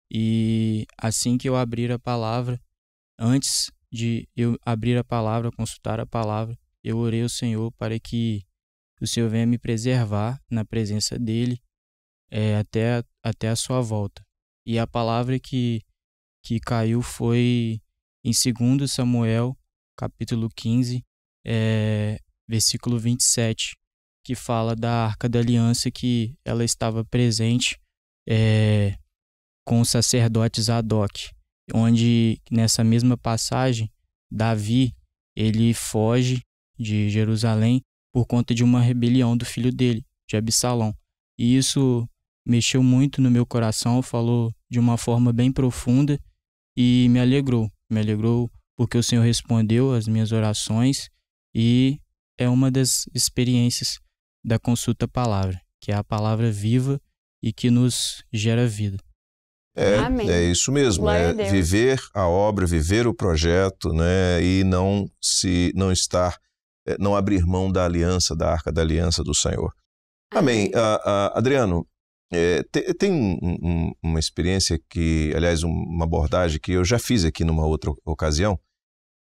E assim que eu abrir a palavra, antes de eu abrir a palavra, consultar a palavra, eu orei ao Senhor para que o Senhor venha me preservar na presença dele é, até até a sua volta. E a palavra que, que caiu foi em 2 Samuel, capítulo 15, é, versículo 27, que fala da Arca da Aliança que ela estava presente é, com os sacerdotes Zadok, onde nessa mesma passagem Davi ele foge de Jerusalém por conta de uma rebelião do filho dele, de Absalão. E isso mexeu muito no meu coração, falou de uma forma bem profunda e me alegrou. Me alegrou porque o Senhor respondeu às minhas orações e é uma das experiências da consulta palavra, que é a palavra viva e que nos gera vida. É, Amém. é isso mesmo, Glória é viver a obra, viver o projeto, né, e não se não estar é, não abrir mão da aliança, da arca da aliança do Senhor. Amém. Amém. Uh, uh, Adriano, é, tem, tem um, um, uma experiência que, aliás, uma abordagem que eu já fiz aqui numa outra ocasião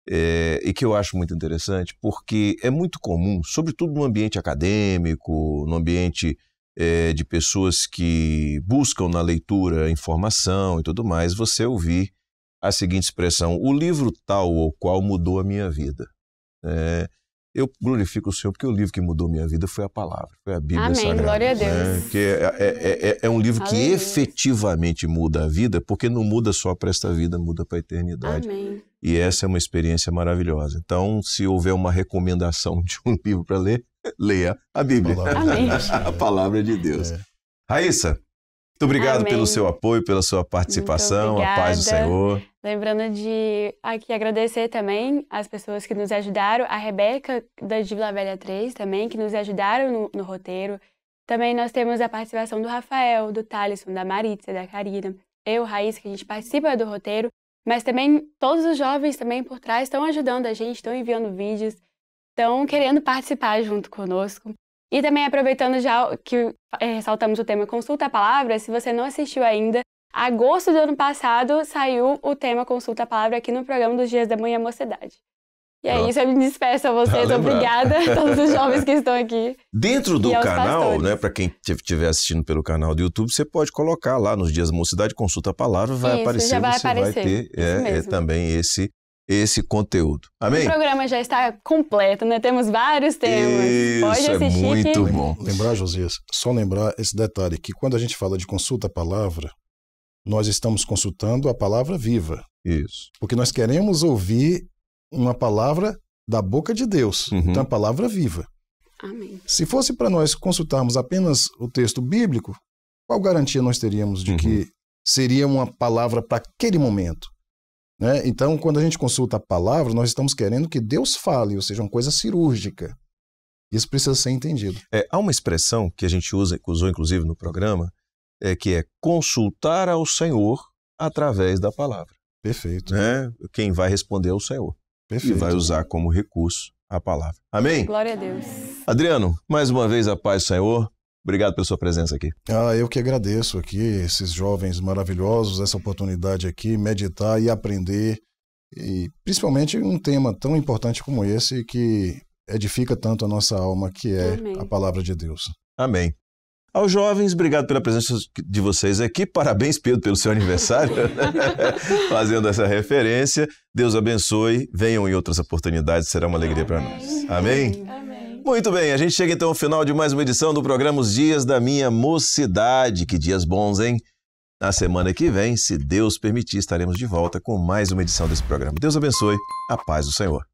é, e que eu acho muito interessante, porque é muito comum, sobretudo no ambiente acadêmico, no ambiente é, de pessoas que buscam na leitura informação e tudo mais, você ouvir a seguinte expressão: o livro tal ou qual mudou a minha vida. É, eu glorifico o Senhor porque o livro que mudou minha vida foi a palavra, foi a Bíblia Amém, Sagrada. glória a Deus. Né? Que é, é, é, é, um livro Aleluia. que efetivamente muda a vida, porque não muda só para esta vida, muda para a eternidade. Amém. E essa é uma experiência maravilhosa. Então, se houver uma recomendação de um livro para ler, leia a Bíblia. A palavra, a palavra de Deus. Raíssa, muito obrigado Amém. pelo seu apoio, pela sua participação. A paz do Senhor. Lembrando de aqui agradecer também as pessoas que nos ajudaram, a Rebeca da de Vila Velha 3 também, que nos ajudaram no, no roteiro. Também nós temos a participação do Rafael, do Thaleson, da Maritza, da Karina, eu, Raiz, que a gente participa do roteiro, mas também todos os jovens também por trás estão ajudando a gente, estão enviando vídeos, estão querendo participar junto conosco. E também aproveitando já que é, ressaltamos o tema Consulta a Palavra, se você não assistiu ainda, agosto do ano passado saiu o tema Consulta a Palavra aqui no programa dos Dias da Manhã Mocidade. E é isso, eu me despeço a vocês. Tá Obrigada a todos os jovens que estão aqui. Dentro do canal, pastores. né, para quem estiver assistindo pelo canal do YouTube, você pode colocar lá nos dias da mocidade, consulta a palavra, vai isso, aparecer, vai você aparecer. vai ter é, é, também esse esse conteúdo. Amém? O programa já está completo, né? Temos vários temas. Isso Pode é assistir. É muito bom. Lembrar, Josias, só lembrar esse detalhe, que quando a gente fala de consulta à palavra, nós estamos consultando a palavra viva. Isso. Porque nós queremos ouvir uma palavra da boca de Deus, uhum. então a palavra viva. Amém. Se fosse para nós consultarmos apenas o texto bíblico, qual garantia nós teríamos de uhum. que seria uma palavra para aquele momento? Né? Então, quando a gente consulta a palavra, nós estamos querendo que Deus fale, ou seja, uma coisa cirúrgica. Isso precisa ser entendido. É, há uma expressão que a gente usa, que usou inclusive no programa, é, que é consultar ao Senhor através da palavra. Perfeito. Né? Quem vai responder é o Senhor. Perfeito. E vai usar como recurso a palavra. Amém? Glória a Deus. Adriano, mais uma vez a paz do Senhor. Obrigado pela sua presença aqui. Ah, eu que agradeço aqui esses jovens maravilhosos, essa oportunidade aqui, meditar e aprender, e principalmente um tema tão importante como esse que edifica tanto a nossa alma, que é Amém. a palavra de Deus. Amém. Aos jovens, obrigado pela presença de vocês aqui. Parabéns, Pedro, pelo seu aniversário, fazendo essa referência. Deus abençoe. Venham em outras oportunidades, será uma alegria para nós. Amém. Amém. Muito bem, a gente chega então ao final de mais uma edição do programa Os Dias da Minha Mocidade. Que dias bons, hein? Na semana que vem, se Deus permitir, estaremos de volta com mais uma edição desse programa. Deus abençoe, a paz do Senhor.